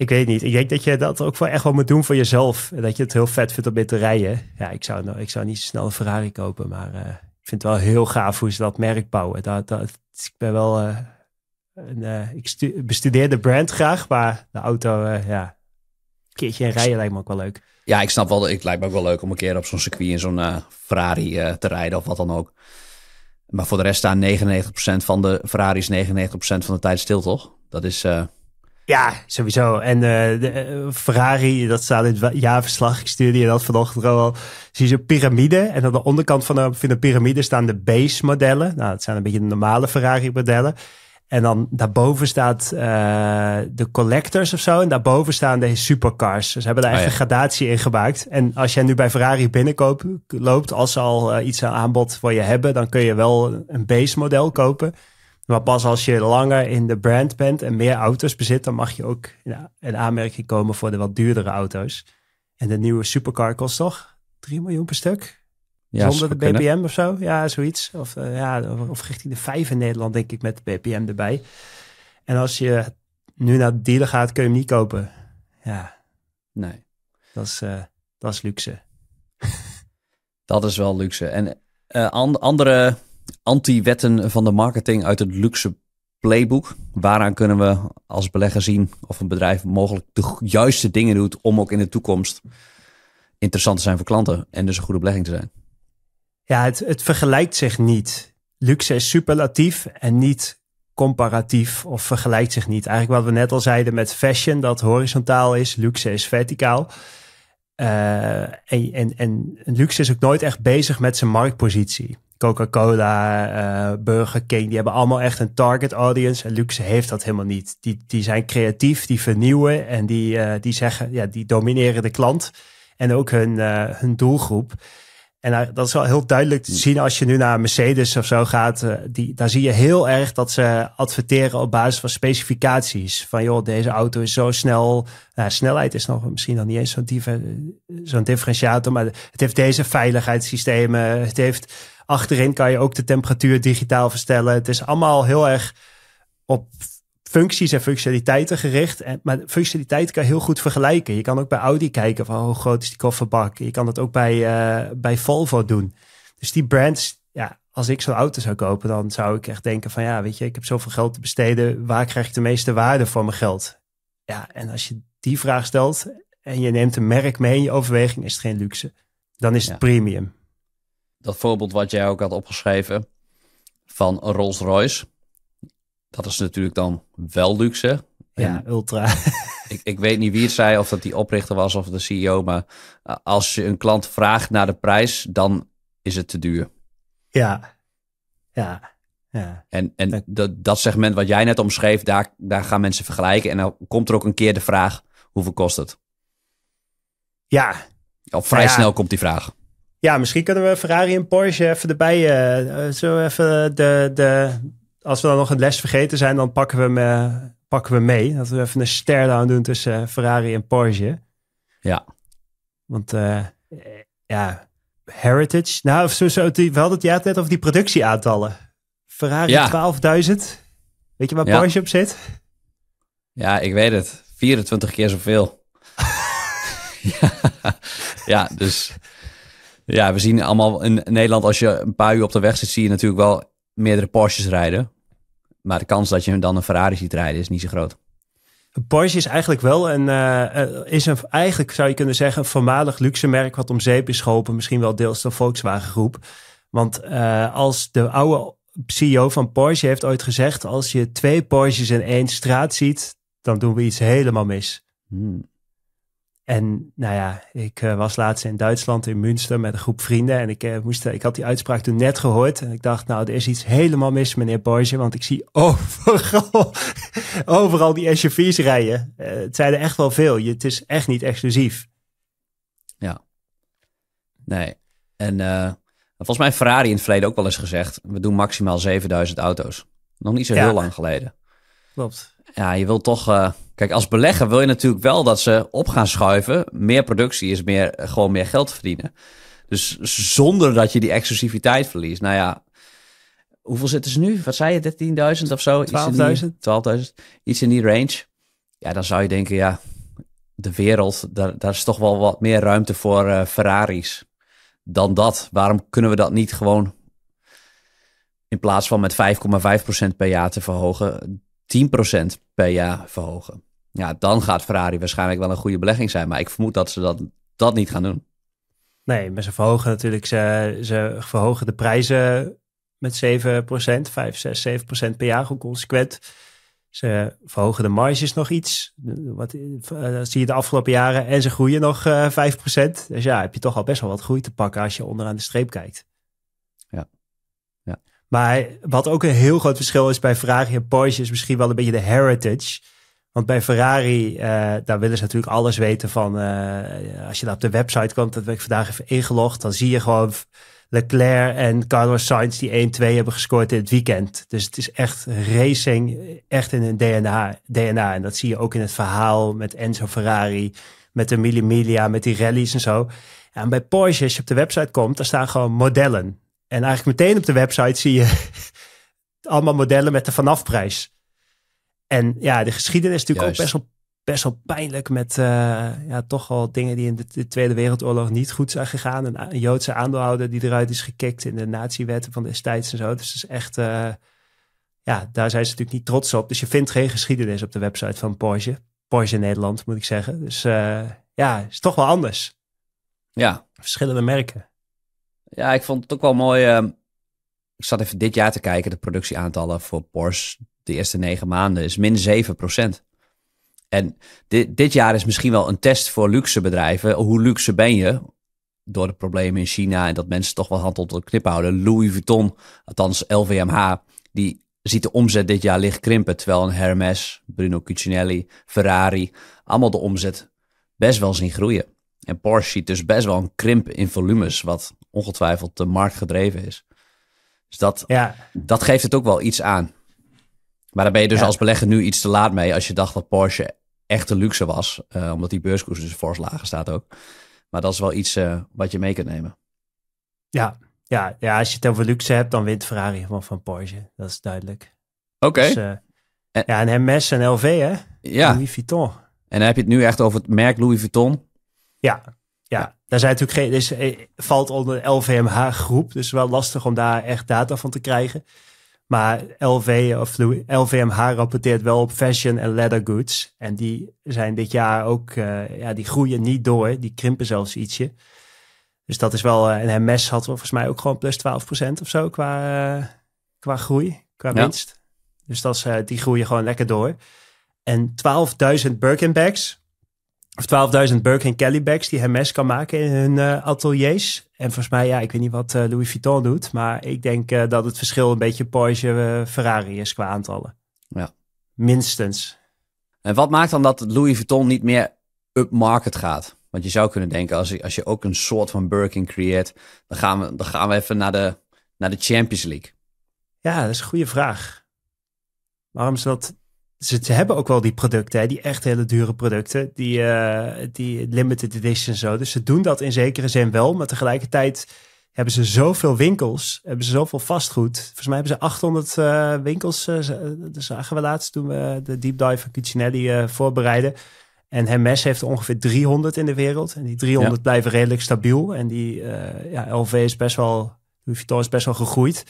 ik weet niet. Ik denk dat je dat ook wel echt wel moet doen voor jezelf. dat je het heel vet vindt om dit te rijden. Ja, ik zou, nou, ik zou niet zo snel een Ferrari kopen. Maar eh, ik vind het wel heel gaaf hoe ze dat merk bouwen. Dat, dat, ik ben wel... Eh, een, eh, ik bestudeer de brand graag. Maar de auto, ja... Een keertje rijden lijkt me ook wel leuk. Ja, ik snap wel. Dat het lijkt me ook wel leuk om een keer op zo'n circuit in zo'n Ferrari te rijden of wat dan ook. Maar voor de rest staan 99% van de Ferraris 99% van de tijd stil, toch? Dat is... Ja, sowieso. En eh, de, eh, Ferrari, dat staat in het jaarverslag. Ik stuurde je dat vanochtend al. Zie je zo'n piramide. En aan de onderkant van de, van de piramide staan de base-modellen. Nou, dat zijn een beetje de normale Ferrari-modellen. En dan daarboven staat eh, de collectors of zo. En daarboven staan de supercars. Ze hebben daar oh, echt een gradatie in gemaakt. En als jij nu bij Ferrari binnenkoopt, loopt, als ze al iets aan aanbod voor je hebben, dan kun je wel een base model kopen. Maar pas als je langer in de brand bent en meer auto's bezit, dan mag je ook in aanmerking komen voor de wat duurdere auto's. En de nieuwe supercar kost toch 3 miljoen per stuk? Ja, Zonder de BPM of zo? Ja, zoiets. Of, eh, ja, of richting de 5 in Nederland, denk ik, met de BPM erbij. En als je nu naar de dealer gaat, kun je hem niet kopen. Ja. Nee. Dat is, eh, dat is luxe. dat is wel luxe. En eh, andere anti-wetten van de marketing uit het luxe playbook. Waaraan kunnen we als belegger zien of een bedrijf mogelijk de juiste dingen doet om ook in de toekomst interessant te zijn voor klanten en dus een goede belegging te zijn? Ja, het, het vergelijkt zich niet. Luxe is superlatief en niet comparatief of vergelijkt zich niet. Eigenlijk wat we net al zeiden met fashion, dat horizontaal is, luxe is verticaal. Uh, en, en, en Lux is ook nooit echt bezig met zijn marktpositie. Coca-Cola, eh, Burger King, die hebben allemaal echt een target audience. En Luxe heeft dat helemaal niet. Die, die zijn creatief, die vernieuwen en die, eh, die zeggen, ja, die domineren de klant en ook hun, hun doelgroep. En eh, dat is wel heel duidelijk te zien als je nu naar Mercedes of zo gaat. Eh, die, daar zie je heel erg dat ze adverteren op basis van specificaties. Van joh, deze auto is zo snel. Nou, snelheid is nog misschien nog niet eens zo'n differentiator. Maar het heeft deze veiligheidssystemen. Het heeft achterin kan je ook de temperatuur digitaal verstellen. Het is allemaal heel erg op functies en functionaliteiten gericht. En, maar functionaliteit kan je heel goed vergelijken. Je kan ook bij Audi kijken van hoe oh, groot is die kofferbak. Je kan dat ook bij, eh, bij Volvo doen. Dus die brands, ja, als ik zo'n auto zou kopen, dan zou ik echt denken van ja, weet je, ik heb zoveel geld te besteden. Waar krijg ik de meeste waarde voor mijn geld? Ja, en als je die vraag stelt en je neemt een merk mee in je overweging, is het geen luxe. Dan is het premium. Dat voorbeeld wat jij ook had opgeschreven van Rolls-Royce dat is natuurlijk dan wel luxe. Ja, ultra. Ik, ik weet niet wie het zei, of dat die oprichter was of de CEO. Maar eh, als je een klant vraagt naar de prijs, dan is het te duur. Ja, ja. Ja. En, en dat, dat segment wat jij net omschreef, daar, daar gaan mensen vergelijken. En dan komt er ook een keer de vraag: hoeveel kost het? Ja. Al vrij snel komt die vraag. Ja, misschien kunnen we Ferrari en Porsche even erbij. Eh, eh, zo even de, de, als we dan nog een les vergeten zijn, dan pakken we, me, eh, pakken we mee. Dat we even een stare aan doen tussen eh, Ferrari en Porsche. Ja. Want eh, ja, Heritage. Nou, of zo, zo, wel dat jij het net over die productieaantallen. Ferrari 12.000. Weet je waar Porsche op zit? Ja, ik weet het. 24 keer zoveel. ja. ja, dus... Ja, we zien allemaal in Nederland, als je een paar uur op de weg zit, zie je natuurlijk wel meerdere Porsches rijden. Maar de kans dat je hem dan een Ferrari ziet rijden is niet zo groot. Porsche is eigenlijk wel een, eh, eh, is een, eigenlijk zou je kunnen zeggen, een voormalig luxe merk wat om zeep is geholpen. Misschien wel deels de Volkswagen groep. Want eh, als de oude CEO van Porsche heeft ooit gezegd, als je twee Porsches in één straat ziet, dan doen we iets helemaal mis. Hmm. En nou ja, ik eh, was laatst in Duitsland, in Münster, met een groep vrienden. En ik, eh, moest, eh, ik had die uitspraak toen net gehoord. En ik dacht, nou, er is iets helemaal mis, meneer Borge. Want ik zie overal, overal die SUV's rijden. het zijn er echt wel veel. het is echt niet exclusief. Ja. Nee. En volgens mij Ferrari in het verleden ook wel eens gezegd... we doen maximaal 7000 auto's. Nog niet zo heel lang geleden. Klopt. Ja, je wilt toch Kijk, als belegger wil je natuurlijk wel dat ze op gaan schuiven. Meer productie is meer, eh, gewoon meer geld verdienen. Dus zonder dat je die exclusiviteit verliest. Nou ja, hoeveel zitten ze nu? Wat zei je, 13.000 of zo? 12.000. 12.000, iets in die range. Ja, dan zou je denken, ja, de wereld, daar, daar is toch wel wat meer ruimte voor eh, Ferraris dan dat. Waarom kunnen we dat niet gewoon in plaats van met 5,5% per jaar te verhogen, 10% per jaar verhogen. Ja, dan gaat Ferrari waarschijnlijk wel een goede belegging zijn. Maar ik vermoed dat ze dat, dat niet gaan doen. Nee, maar ze verhogen natuurlijk, ze, ze verhogen de prijzen met 7%, 5, 6, 7% per jaar, gewoon consequent. Ze verhogen de marges nog iets. Wat, eh, zie je de afgelopen jaren. En ze groeien nog uh, eh, 5%. Dus ja, heb je toch al best wel wat groei te pakken als je onderaan de streep kijkt. Ja. ja. Maar wat ook een heel groot verschil is bij Ferrari en Porsche is misschien wel een beetje de heritage. Want bij Ferrari, eh, daar willen ze natuurlijk alles weten van. Eh, als je daar op de website komt, dat heb ik vandaag even ingelogd. Dan zie je gewoon Leclerc en Carlos Sainz die 1-2 hebben gescoord in het weekend. Dus het is echt racing, echt in hun DNA. DNA. En dat zie je ook in het verhaal met Enzo Ferrari, met de Mille Miglia, met die rallies en zo. En bij Porsche, als je op de website komt, daar staan gewoon modellen. En eigenlijk meteen op de website zie je allemaal modellen met de vanafprijs. En ja, de geschiedenis is natuurlijk ook best wel, best wel pijnlijk met eh, ja, toch wel dingen die in de, Tweede Wereldoorlog niet goed zijn gegaan. Een, Joodse aandeelhouder die eruit is gekikt in de natiewetten van destijds en zo. Dus het is echt, eh, ja, daar zijn ze natuurlijk niet trots op. Dus je vindt geen geschiedenis op de website van Porsche. Porsche Nederland moet ik zeggen. Dus uh, ja, is toch wel anders. Ja. Verschillende merken. Ja, ik vond het ook wel mooi. Ehm, ik zat even dit jaar te kijken, de productieaantallen voor Porsche de eerste negen maanden is min 7 procent. En dit, dit jaar is misschien wel een test voor luxe bedrijven. Hoe luxe ben je? Door de problemen in China en dat mensen toch wel hand op de knip houden. Louis Vuitton, althans LVMH, die ziet de omzet dit jaar licht krimpen. Terwijl een Hermes, Bruno Cucinelli, Ferrari, allemaal de omzet best wel zien groeien. En Porsche ziet dus best wel een krimp in volumes, wat ongetwijfeld de markt gedreven is. Dus dat, ja. dat geeft het ook wel iets aan. Maar daar ben je dus als belegger nu iets te laat mee als je dacht dat Porsche echt luxe was. Eh, omdat die beurskoers dus fors lager staat ook. Maar dat is wel iets eh, wat je mee kunt nemen. Ja, ja, ja, als je het over luxe hebt, dan wint Ferrari gewoon van Porsche. Dat is duidelijk. Oké. Dus, eh, Ja, en Hermes en LV, hè? Ja. Louis Vuitton. En dan heb je het nu echt over het merk Louis Vuitton. Ja, ja. daar zijn natuurlijk geen, dus, eh, valt onder LVMH groep, dus wel lastig om daar echt data van te krijgen. Maar LV of LVMH rapporteert wel op fashion en leather goods. En die zijn dit jaar ook, eh, ja, die groeien niet door. Die krimpen zelfs ietsje. Dus dat is wel, uh, en MS had volgens mij ook gewoon plus 12% of zo qua, qua groei, qua winst. Dus dat is, die groeien gewoon lekker door. En 12.000 Birkin bags, of 12.000 Birkin Kelly bags die Hermes kan maken in hun eh, ateliers. En volgens mij, ja, ik weet niet wat eh, Louis Vuitton doet, maar ik denk eh, dat het verschil een beetje Porsche-Ferrari is qua aantallen. Ja. Minstens. En wat maakt dan dat Louis Vuitton niet meer upmarket gaat? Want je zou kunnen denken, als je, als je ook een soort van Birkin creëert, dan gaan we, dan gaan we even naar de, naar de Champions League. Ja, dat is een goede vraag. Waarom is dat ze, ze, hebben ook wel die producten, hè, die echt hele dure producten, die, eh, die limited edition zo. Dus ze doen dat in zekere zin wel, maar tegelijkertijd hebben ze zoveel winkels, hebben ze zoveel vastgoed. Volgens mij hebben ze 800 eh, winkels, uh, dat zagen we laatst toen we de deep dive van Cuccinelli voorbereiden. En Hermes heeft ongeveer 300 in de wereld. En die 300 blijven redelijk stabiel. En die ja, LV is best wel, Louis Vuitton is best wel gegroeid.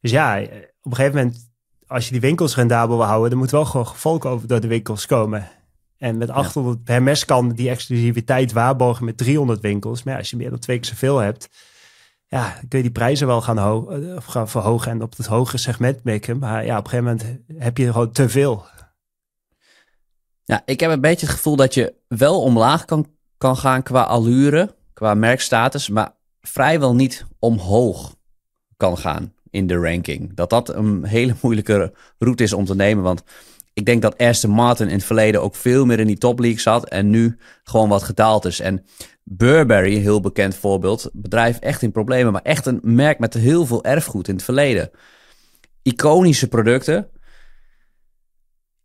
Dus ja, op een gegeven moment als je die winkels rendabel wil houden, dan moet wel gewoon volk over door de winkels komen. En met 800 ja. Hermes kan die exclusiviteit waarborgen met 300 winkels. Maar als je meer dan twee keer zoveel hebt, ja, kun je die prijzen wel gaan, eh, gaan verhogen en op het hogere segment maken. Maar ja, op een gegeven moment heb je gewoon te veel. Ja, ik heb een beetje het gevoel dat je wel omlaag kan, kan gaan qua allure, qua merkstatus, maar vrijwel niet omhoog kan gaan in de ranking. Dat dat een hele moeilijke route is om te nemen. Want ik denk dat Aston Martin in het verleden ook veel meer in die league zat. En nu gewoon wat gedaald is. En Burberry, heel bekend voorbeeld. Bedrijf echt in problemen. Maar echt een merk met heel veel erfgoed in het verleden. Iconische producten.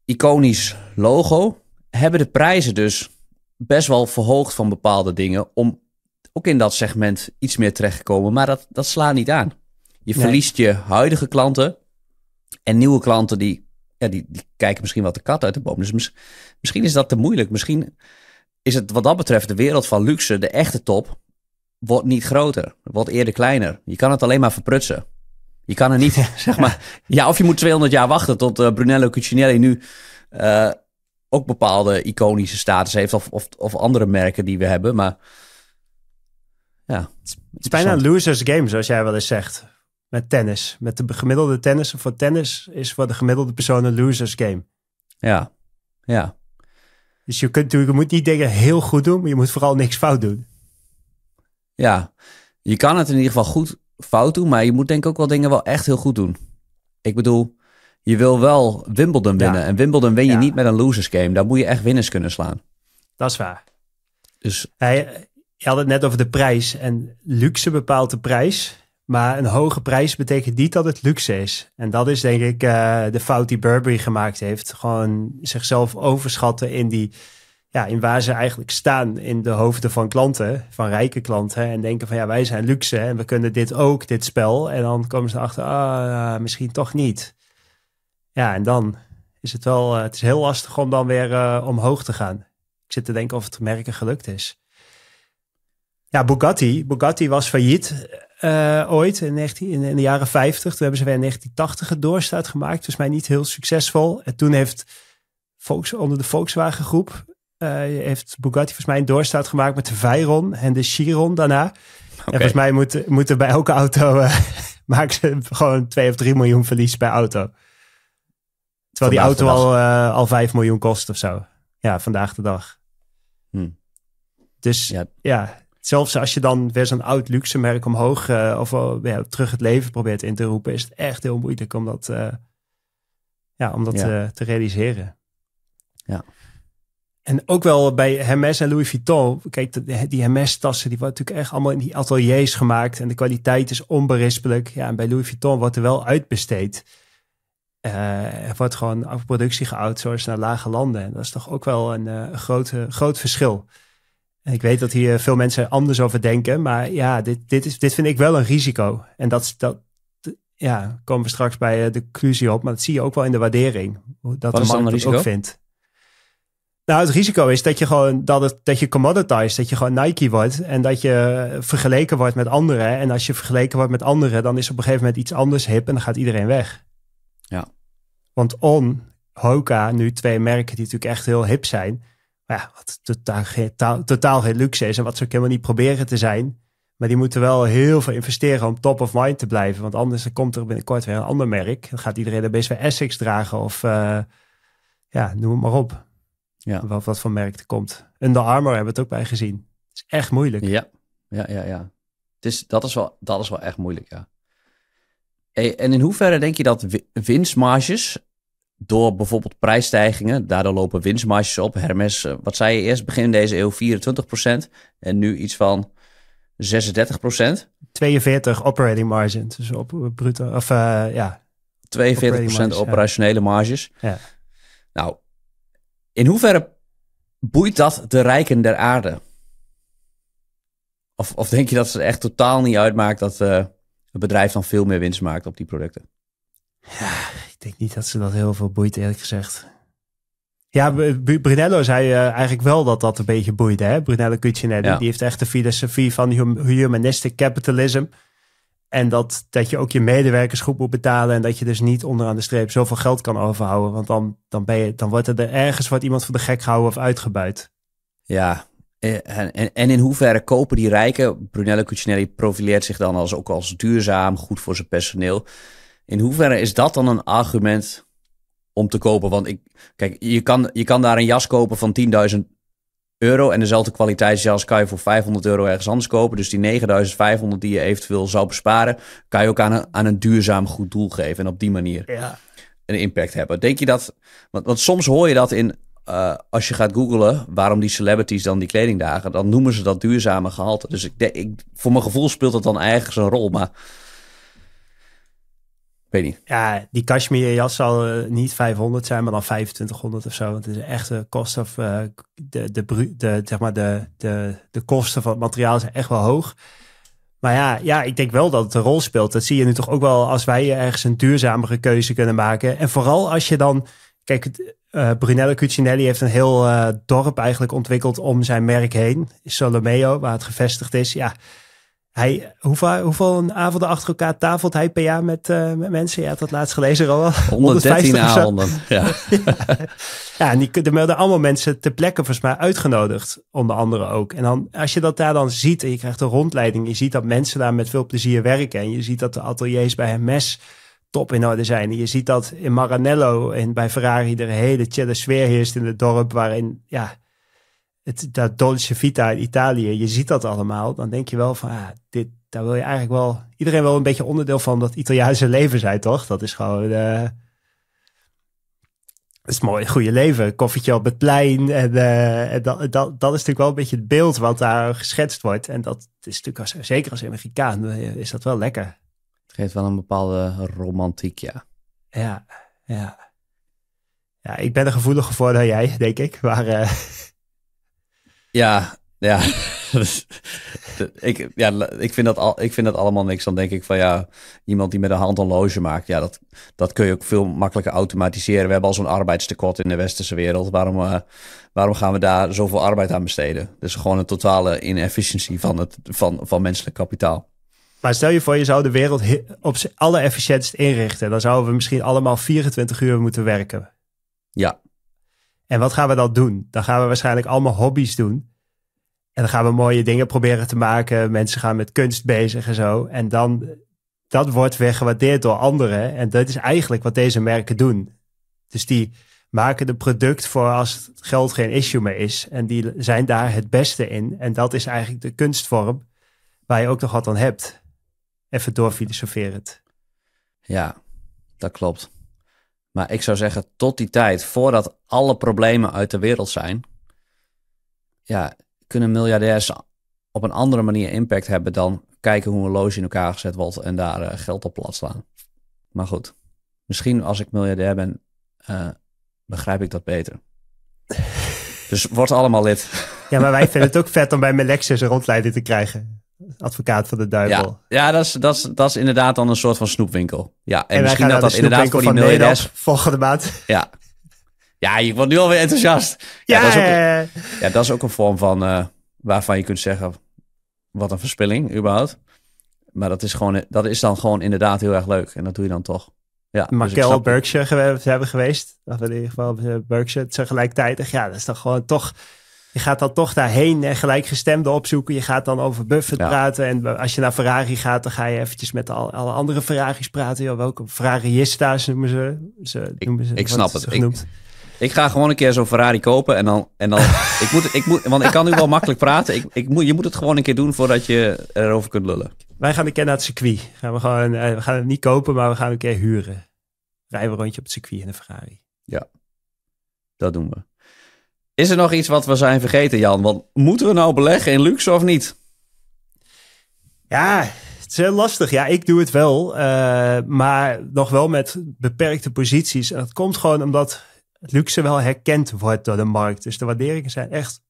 Iconisch logo. Hebben de prijzen dus best wel verhoogd van bepaalde dingen. Om ook in dat segment iets meer terecht te komen. Maar dat, dat slaat niet aan. Je verliest je huidige klanten. En nieuwe klanten die, ja, die, die kijken misschien wat de kat uit de boom. Dus misschien is dat te moeilijk. Misschien is het wat dat betreft de wereld van luxe, de echte top, wordt niet groter. Wordt eerder kleiner. Je kan het alleen maar verprutsen. Je kan er niet, zeg maar... Ja, of je moet 200 jaar wachten tot eh, Brunello Cucinelli nu... Eh, ook bepaalde iconische status heeft. Of, of, of andere merken die we hebben. Maar ja. Het is bijna een losers game, zoals jij wel eens zegt met tennis. Met de gemiddelde tennis. Voor tennis is voor de gemiddelde persoon een losers game. Ja, ja. Dus je, kunt, je moet niet dingen heel goed doen, maar je moet vooral niks fout doen. Ja, je kan het in ieder geval goed fout doen, maar je moet denk ik ook wel dingen wel echt heel goed doen. Ik bedoel, je wil wel Wimbledon winnen. En Wimbledon win je niet met een losers game. Daar moet je echt winners kunnen slaan. Dat is waar. Dus... Hij, je had het net over de prijs. En luxe bepaalt de prijs. Maar een hoge prijs betekent niet dat het luxe is. En dat is denk ik eh, de fout die Burberry gemaakt heeft. Gewoon zichzelf overschatten in die. Ja, in waar ze eigenlijk staan in de hoofden van klanten, van rijke klanten. En denken van ja, wij zijn luxe en we kunnen dit ook, dit spel. En dan komen ze erachter, ah, misschien toch niet. Ja, en dan is het wel, eh, het is heel lastig om dan weer eh, omhoog te gaan. Ik zit te denken of het merken gelukt is. Ja, Bugatti. Bugatti was failliet eh, ooit in, in, de jaren 50. Toen hebben ze weer in 1980 een doorstaat gemaakt. Volgens mij niet heel succesvol. En toen heeft Volks, onder de Volkswagen groep... Eh, heeft Bugatti volgens mij een doorstaat gemaakt met de Veyron en de Chiron daarna. En volgens mij moeten moeten bij elke auto... Uh, maken ze gewoon 2 of 3 miljoen verlies per auto. Terwijl die auto al, uh, al 5 miljoen kost of zo. Ja, vandaag de dag. Hm. Dus ja. ja zelfs als je dan weer zo'n oud luxe merk omhoog eh, of weer terug het leven probeert in te roepen, is het echt heel moeilijk om dat, eh, ja, om dat eh, te realiseren. Ja. En ook wel bij Hermes en Louis Vuitton. Kijk, die Hermes-tassen die worden natuurlijk echt allemaal in die ateliers gemaakt. En de kwaliteit is onberispelijk. Ja, en bij Louis Vuitton wordt er wel uitbesteed. er wordt gewoon productie geoutsourced naar lage landen. En dat is toch ook wel een grote, groot verschil. Ik weet dat hier veel mensen anders over denken, maar ja, dit, dit, is, dit vind ik wel een risico. En dat, dat ja, komen we straks bij eh, de conclusie op, maar dat zie je ook wel in de waardering. Dat Wat de markt risico? ook vindt. Nou, het risico is dat je gewoon dat, het, dat je commoditized, dat je gewoon Nike wordt en dat je vergeleken wordt met anderen. En als je vergeleken wordt met anderen, dan is op een gegeven moment iets anders hip en dan gaat iedereen weg. Ja. Want On, Hoka, nu twee merken die natuurlijk echt heel hip zijn, ja, wat totaal geen, totaal geen luxe is en wat ze ook helemaal niet proberen te zijn. Maar die moeten wel heel veel investeren om top of mind te blijven. Want anders komt er binnenkort weer een ander merk. Dan gaat iedereen de BSW Essex dragen of eh, ja, noem het maar op. Ja. Wat, wat voor merk er komt. de Armour hebben we het ook bij gezien. Het is echt moeilijk. Ja, ja, ja. ja. Het is, dat, is wel, dat is wel echt moeilijk, ja. Hey, en in hoeverre denk je dat winstmarges door bijvoorbeeld prijsstijgingen, daardoor lopen winstmarges op. Hermes, eh, wat zei je eerst, begin deze eeuw 24% en nu iets van 36%. 42 operating margin, dus op eh, bruto, of eh, ja. 42% operationele marges. Ja. Nou, in hoeverre boeit dat de rijken der aarde? Of, of denk je dat het echt totaal niet uitmaakt dat uh, het bedrijf dan veel meer winst maakt op die producten? Ja, ik denk niet dat ze dat heel veel boeit, eerlijk gezegd. Ja, Brunello zei eh, eigenlijk wel dat dat een beetje boeide. Hè? Brunello Cucinelli, die heeft echt de filosofie van humanistic capitalism. En dat, dat je ook je medewerkers goed moet betalen. En dat je dus niet onderaan de streep zoveel geld kan overhouden. Want dan, dan, ben je, dan wordt er ergens wat iemand voor de gek gehouden of uitgebuit. Ja, eh, en, en, in hoeverre kopen die rijken? Brunello Cucinelli profileert zich dan als, ook als duurzaam, goed voor zijn personeel in hoeverre is dat dan een argument om te kopen? Want ik, kijk, je kan, je kan daar een jas kopen van 10.000 euro en dezelfde kwaliteit kwaliteitsjas kan je voor 500 euro ergens anders kopen. Dus die 9.500 die je eventueel zou besparen, kan je ook aan een, aan een duurzaam goed doel geven en op die manier ja. een impact hebben. Denk je dat, want, want soms hoor je dat in, eh, als je gaat googlen waarom die celebrities dan die kleding dagen, dan noemen ze dat duurzame gehalte. Dus ik, ik, voor mijn gevoel speelt dat dan eigenlijk zo'n rol, maar... Weet niet. Ja, die cashmere jas zal eh, niet 500 zijn, maar dan 2500 of zo. Want het is echt de kosten eh, de, de, de, de, zeg maar de, de, de kosten van het materiaal zijn echt wel hoog. Maar ja, ja, ik denk wel dat het een rol speelt. Dat zie je nu toch ook wel als wij ergens een duurzamere keuze kunnen maken. En vooral als je dan. Kijk, uh, Brunello Cucinelli heeft een heel dorp eigenlijk ontwikkeld om zijn merk heen. Solomeo, waar het gevestigd is. Ja, hij, hoeveel, hoeveel avonden achter elkaar tafelt hij per jaar met, eh, met mensen? ja dat laatst gelezen, al 113 avonden. Ja, ja. en die, er werden allemaal mensen ter plekke volgens mij uitgenodigd, onder andere ook. En dan, als je dat daar dan ziet en je krijgt een rondleiding, je ziet dat mensen daar met veel plezier werken. En je ziet dat de ateliers bij mes top in orde zijn. En je ziet dat in Maranello en bij Ferrari er een hele chille sfeer heerst in het dorp, waarin ja, het, dat Dolce Vita in Italië, je ziet dat allemaal, dan denk je wel van, ah, dit, daar wil je eigenlijk wel, iedereen wel een beetje onderdeel van dat Italiaanse leven zijn, toch? Dat is gewoon, uh, dat is mooi, een goede leven. Koffietje op het plein eh, en, dat, dat, dat is natuurlijk wel een beetje het beeld wat daar geschetst wordt. En dat is natuurlijk, als, zeker als Amerikaan, eh, is dat wel lekker. Het geeft wel een bepaalde romantiek, ja. Ja, ja. Ja, ik ben er gevoeliger voor dan jij, denk ik, maar... Ja, ja. ik, ja, ik, vind dat al, ik vind dat allemaal niks. Dan denk ik van ja, iemand die met een hand loge maakt, ja, dat, dat kun je ook veel makkelijker automatiseren. We hebben al zo'n arbeidstekort in de westerse wereld. Waarom, eh, waarom gaan we daar zoveel arbeid aan besteden? Dus gewoon een totale inefficiëntie van, het, van, van menselijk kapitaal. Maar stel je voor, je zou de wereld op alle efficiëntst inrichten. Dan zouden we misschien allemaal 24 uur moeten werken. Ja, en wat gaan we dan doen? Dan gaan we waarschijnlijk allemaal hobby's doen. En dan gaan we mooie dingen proberen te maken. Mensen gaan met kunst bezig en zo. En dan, dat wordt weer gewaardeerd door anderen. En dat is eigenlijk wat deze merken doen. Dus die maken de product voor als het geld geen issue meer is. En die zijn daar het beste in. En dat is eigenlijk de kunstvorm waar je ook nog wat aan hebt. Even doorfilosoferend. Ja, dat klopt. Maar ik zou zeggen, tot die tijd, voordat alle problemen uit de wereld zijn, ja, kunnen miljardairs op een andere manier impact hebben dan kijken hoe een loge in elkaar gezet wordt en daar eh, geld op plat slaan. Maar goed, misschien als ik miljardair ben, uh, begrijp ik dat beter. dus word allemaal lid. ja, maar wij vinden het ook vet om bij Melexis een rondleiding te krijgen advocaat van de duivel. Ja, dat, is, dat, is, dat is inderdaad dan een soort van snoepwinkel. Ja, en, misschien dat dat inderdaad voor die miljardairs... volgende maand. Ja. ja, je wordt nu alweer enthousiast. Ja, ja, dat, is ook een, vorm van... Eh, waarvan je kunt zeggen... wat een verspilling, überhaupt. Maar dat is, gewoon, dat is dan gewoon inderdaad heel erg leuk. En dat doe je dan toch. Ja, dus Markel dus Berkshire hebben geweest. Of in ieder geval eh, Berkshire. Tegelijkertijd, ja, dat is dan gewoon toch je gaat dan toch daarheen en gelijkgestemden opzoeken. Je gaat dan over Buffett praten. En als je naar Ferrari gaat, dan ga je eventjes met al, alle andere Ferraris praten. Yo, welke Ferrariista's noemen ze? ze, noemen ze ik, snap het. Ik, ga gewoon een keer zo'n Ferrari kopen. En dan. En dan ik moet, ik moet, want ik kan nu wel makkelijk praten. Ik, ik moet, je moet het gewoon een keer doen voordat je erover kunt lullen. Wij gaan een keer naar het circuit. Gaan we, eh, we gaan het niet kopen, maar we gaan een keer huren. Rijden we een rondje op het circuit in de Ferrari. Ja, dat doen we. Is er nog iets wat we zijn vergeten, Jan? Want moeten we nou beleggen in luxe of niet? Ja, het is heel lastig. Ja, ik doe het wel. Eh, maar nog wel met beperkte posities. En dat komt gewoon omdat het luxe wel herkend wordt door de markt. Dus de waarderingen zijn echt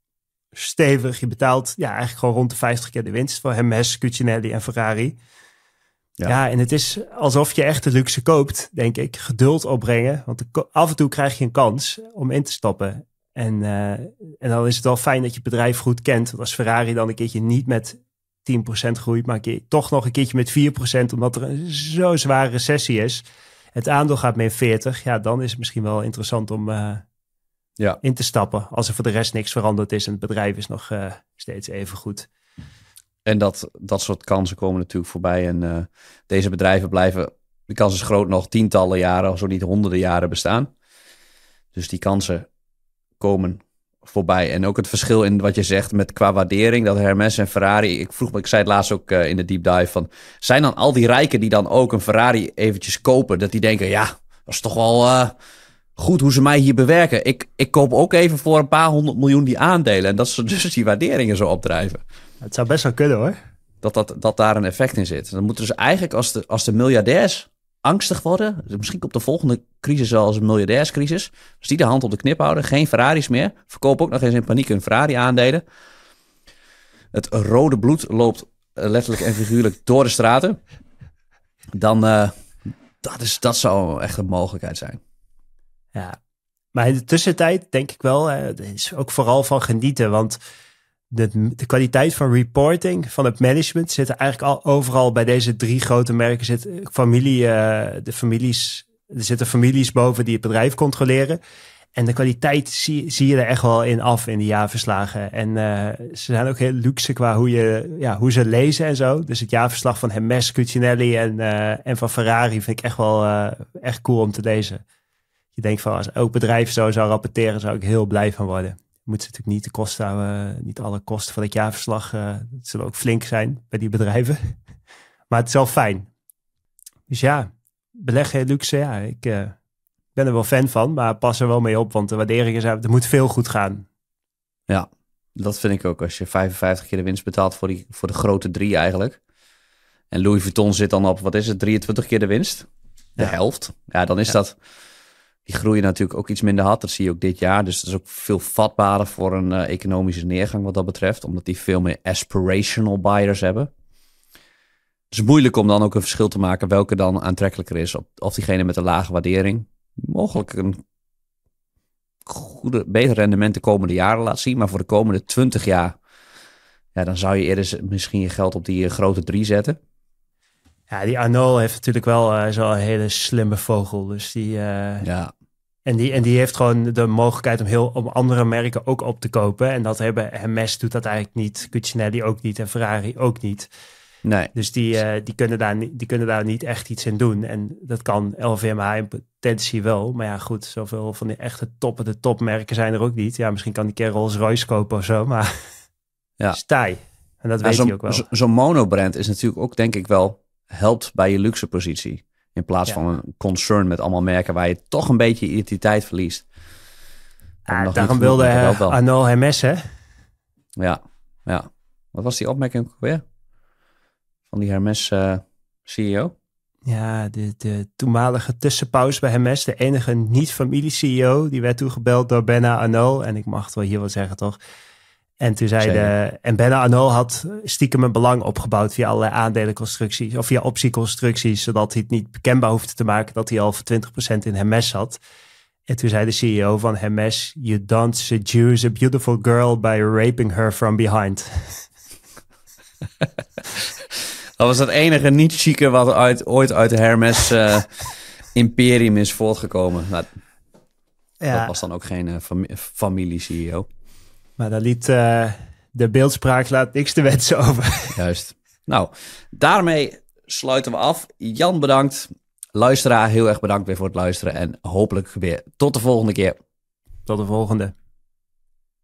stevig. Je betaalt ja, eigenlijk gewoon rond de 50 keer de winst voor Hermes, Cucinelli en Ferrari. Ja. ja. en het is alsof je echt de luxe koopt, denk ik. Geduld opbrengen, want af en toe krijg je een kans om in te stappen. En, eh, en dan is het wel fijn dat je het bedrijf goed kent. Want als Ferrari dan een keertje niet met 10% groeit, maar een toch nog een keertje met 4%, omdat er een zo zware recessie is. Het aandeel gaat mee 40. Ja, dan is het misschien wel interessant om eh, ja. in te stappen. Als er voor de rest niks veranderd is en het bedrijf is nog eh, steeds even goed. En dat, dat soort kansen komen natuurlijk voorbij. En deze bedrijven blijven, de kans is groot, nog tientallen jaren, of zo niet honderden jaren bestaan. Dus die kansen komen voorbij. En ook het verschil in wat je zegt met qua waardering, dat Hermes en Ferrari. Ik vroeg me, ik zei het laatst ook eh, in de deep dive van, zijn dan al die rijken die dan ook een Ferrari eventjes kopen, dat die denken, ja, dat is toch wel eh, goed hoe ze mij hier bewerken. Ik, ik koop ook even voor een paar honderd miljoen die aandelen en dat ze dus die waarderingen zo opdrijven. Het zou best wel kunnen hoor. Dat, dat, dat daar een effect in zit. Dan moeten dus eigenlijk als de, als de miljardairs angstig worden. Misschien komt de volgende crisis als een miljardairscrisis. Dus die de hand op de knip houden. Geen Ferraris meer. Verkoop ook nog eens in paniek hun Ferrari-aandelen. Het rode bloed loopt eh, letterlijk en figuurlijk door de straten. Dan, uh, dat, is, dat zou echt een mogelijkheid zijn. Ja, maar in de tussentijd denk ik wel, eh, is ook vooral van genieten. Want de, de, kwaliteit van reporting van het management zit eigenlijk al overal bij deze drie grote merken. Zit eh, familie, eh, de families, er zitten families boven die het bedrijf controleren. En de kwaliteit zie, zie je er echt wel in af in de jaarverslagen. En eh, ze zijn ook heel luxe qua hoe, je, ja, hoe ze lezen en zo. Dus het jaarverslag van Hermes, Cuccinelli en, en van Ferrari vind ik echt wel echt cool om te lezen. Je denkt van als elk bedrijf zo zou rapporteren, zou ik heel blij van worden moeten ze natuurlijk niet de kosten houden, eh, niet alle kosten van het jaarverslag. Eh, zullen ook flink zijn bij die bedrijven. maar het is wel fijn. Dus ja, beleggen luxe, ja, ik eh, ben er wel fan van, maar pas er wel mee op, want de waarderingen zijn, er moet veel goed gaan. Ja, dat vind ik ook. Als je 55 keer de winst betaalt voor, die, voor de grote drie eigenlijk. En Louis Vuitton zit dan op, wat is het, 23 keer de winst? De helft. Ja, dan is dat die groeien natuurlijk ook iets minder hard. Dat zie je ook dit jaar. Dus dat is ook veel vatbaarder voor een eh, economische neergang wat dat betreft. Omdat die veel meer aspirational buyers hebben. Het is moeilijk om dan ook een verschil te maken welke dan aantrekkelijker is. Of diegene met een lage waardering. Mogelijk een goede, beter rendement de komende jaren laat zien. Maar voor de komende 20 jaar. Ja, dan zou je eerder misschien je geld op die eh, grote drie zetten. Ja, die Arnold heeft natuurlijk wel uh, zo'n hele slimme vogel. Dus die, ja. En die, en die heeft gewoon de mogelijkheid om, heel, om andere merken ook op te kopen. En dat hebben Hermes doet dat eigenlijk niet. Cucinelli ook niet en Ferrari ook niet. Nee. Dus die, eh, die, kunnen daar, die kunnen daar niet echt iets in doen. En dat kan LVMH in potentie wel. Maar ja, goed, zoveel van die echte toppen, de topmerken zijn er ook niet. Ja, misschien kan die keer Rolls Royce kopen of zo, maar ja. stij. En dat weet je ook wel. Zo'n monobrand is natuurlijk ook, denk ik wel, helpt bij je luxe positie. In plaats van een concern met allemaal merken waar je toch een beetje identiteit verliest. Ah, daarom wilde uh, Arno Hermes, hè? Ja, ja. Wat was die opmerking weer? Van die Hermes eh, CEO? Ja, de, de toenmalige tussenpauze bij Hermes, de enige niet-familie-CEO, die werd toegebeld door Benna Arno. En ik mag het wel hier wel zeggen, toch? En toen zei de, en Ben Arno had stiekem een belang opgebouwd via allerlei aandelenconstructies of via optieconstructies, zodat hij het niet bekendbaar hoefde te maken dat hij al 20% in Hermes had. En toen zei de CEO van Hermes, you don't seduce a beautiful girl by raping her from behind. dat was het enige niet chique wat uit, ooit uit de Hermes eh, imperium is voortgekomen. Nou, ja. Dat was dan ook geen eh, familie-CEO. Maar daar liet eh, de beeldspraak laat niks te wensen over. Juist. Nou, daarmee sluiten we af. Jan bedankt. Luisteraar, heel erg bedankt weer voor het luisteren. En hopelijk weer tot de volgende keer. Tot de volgende.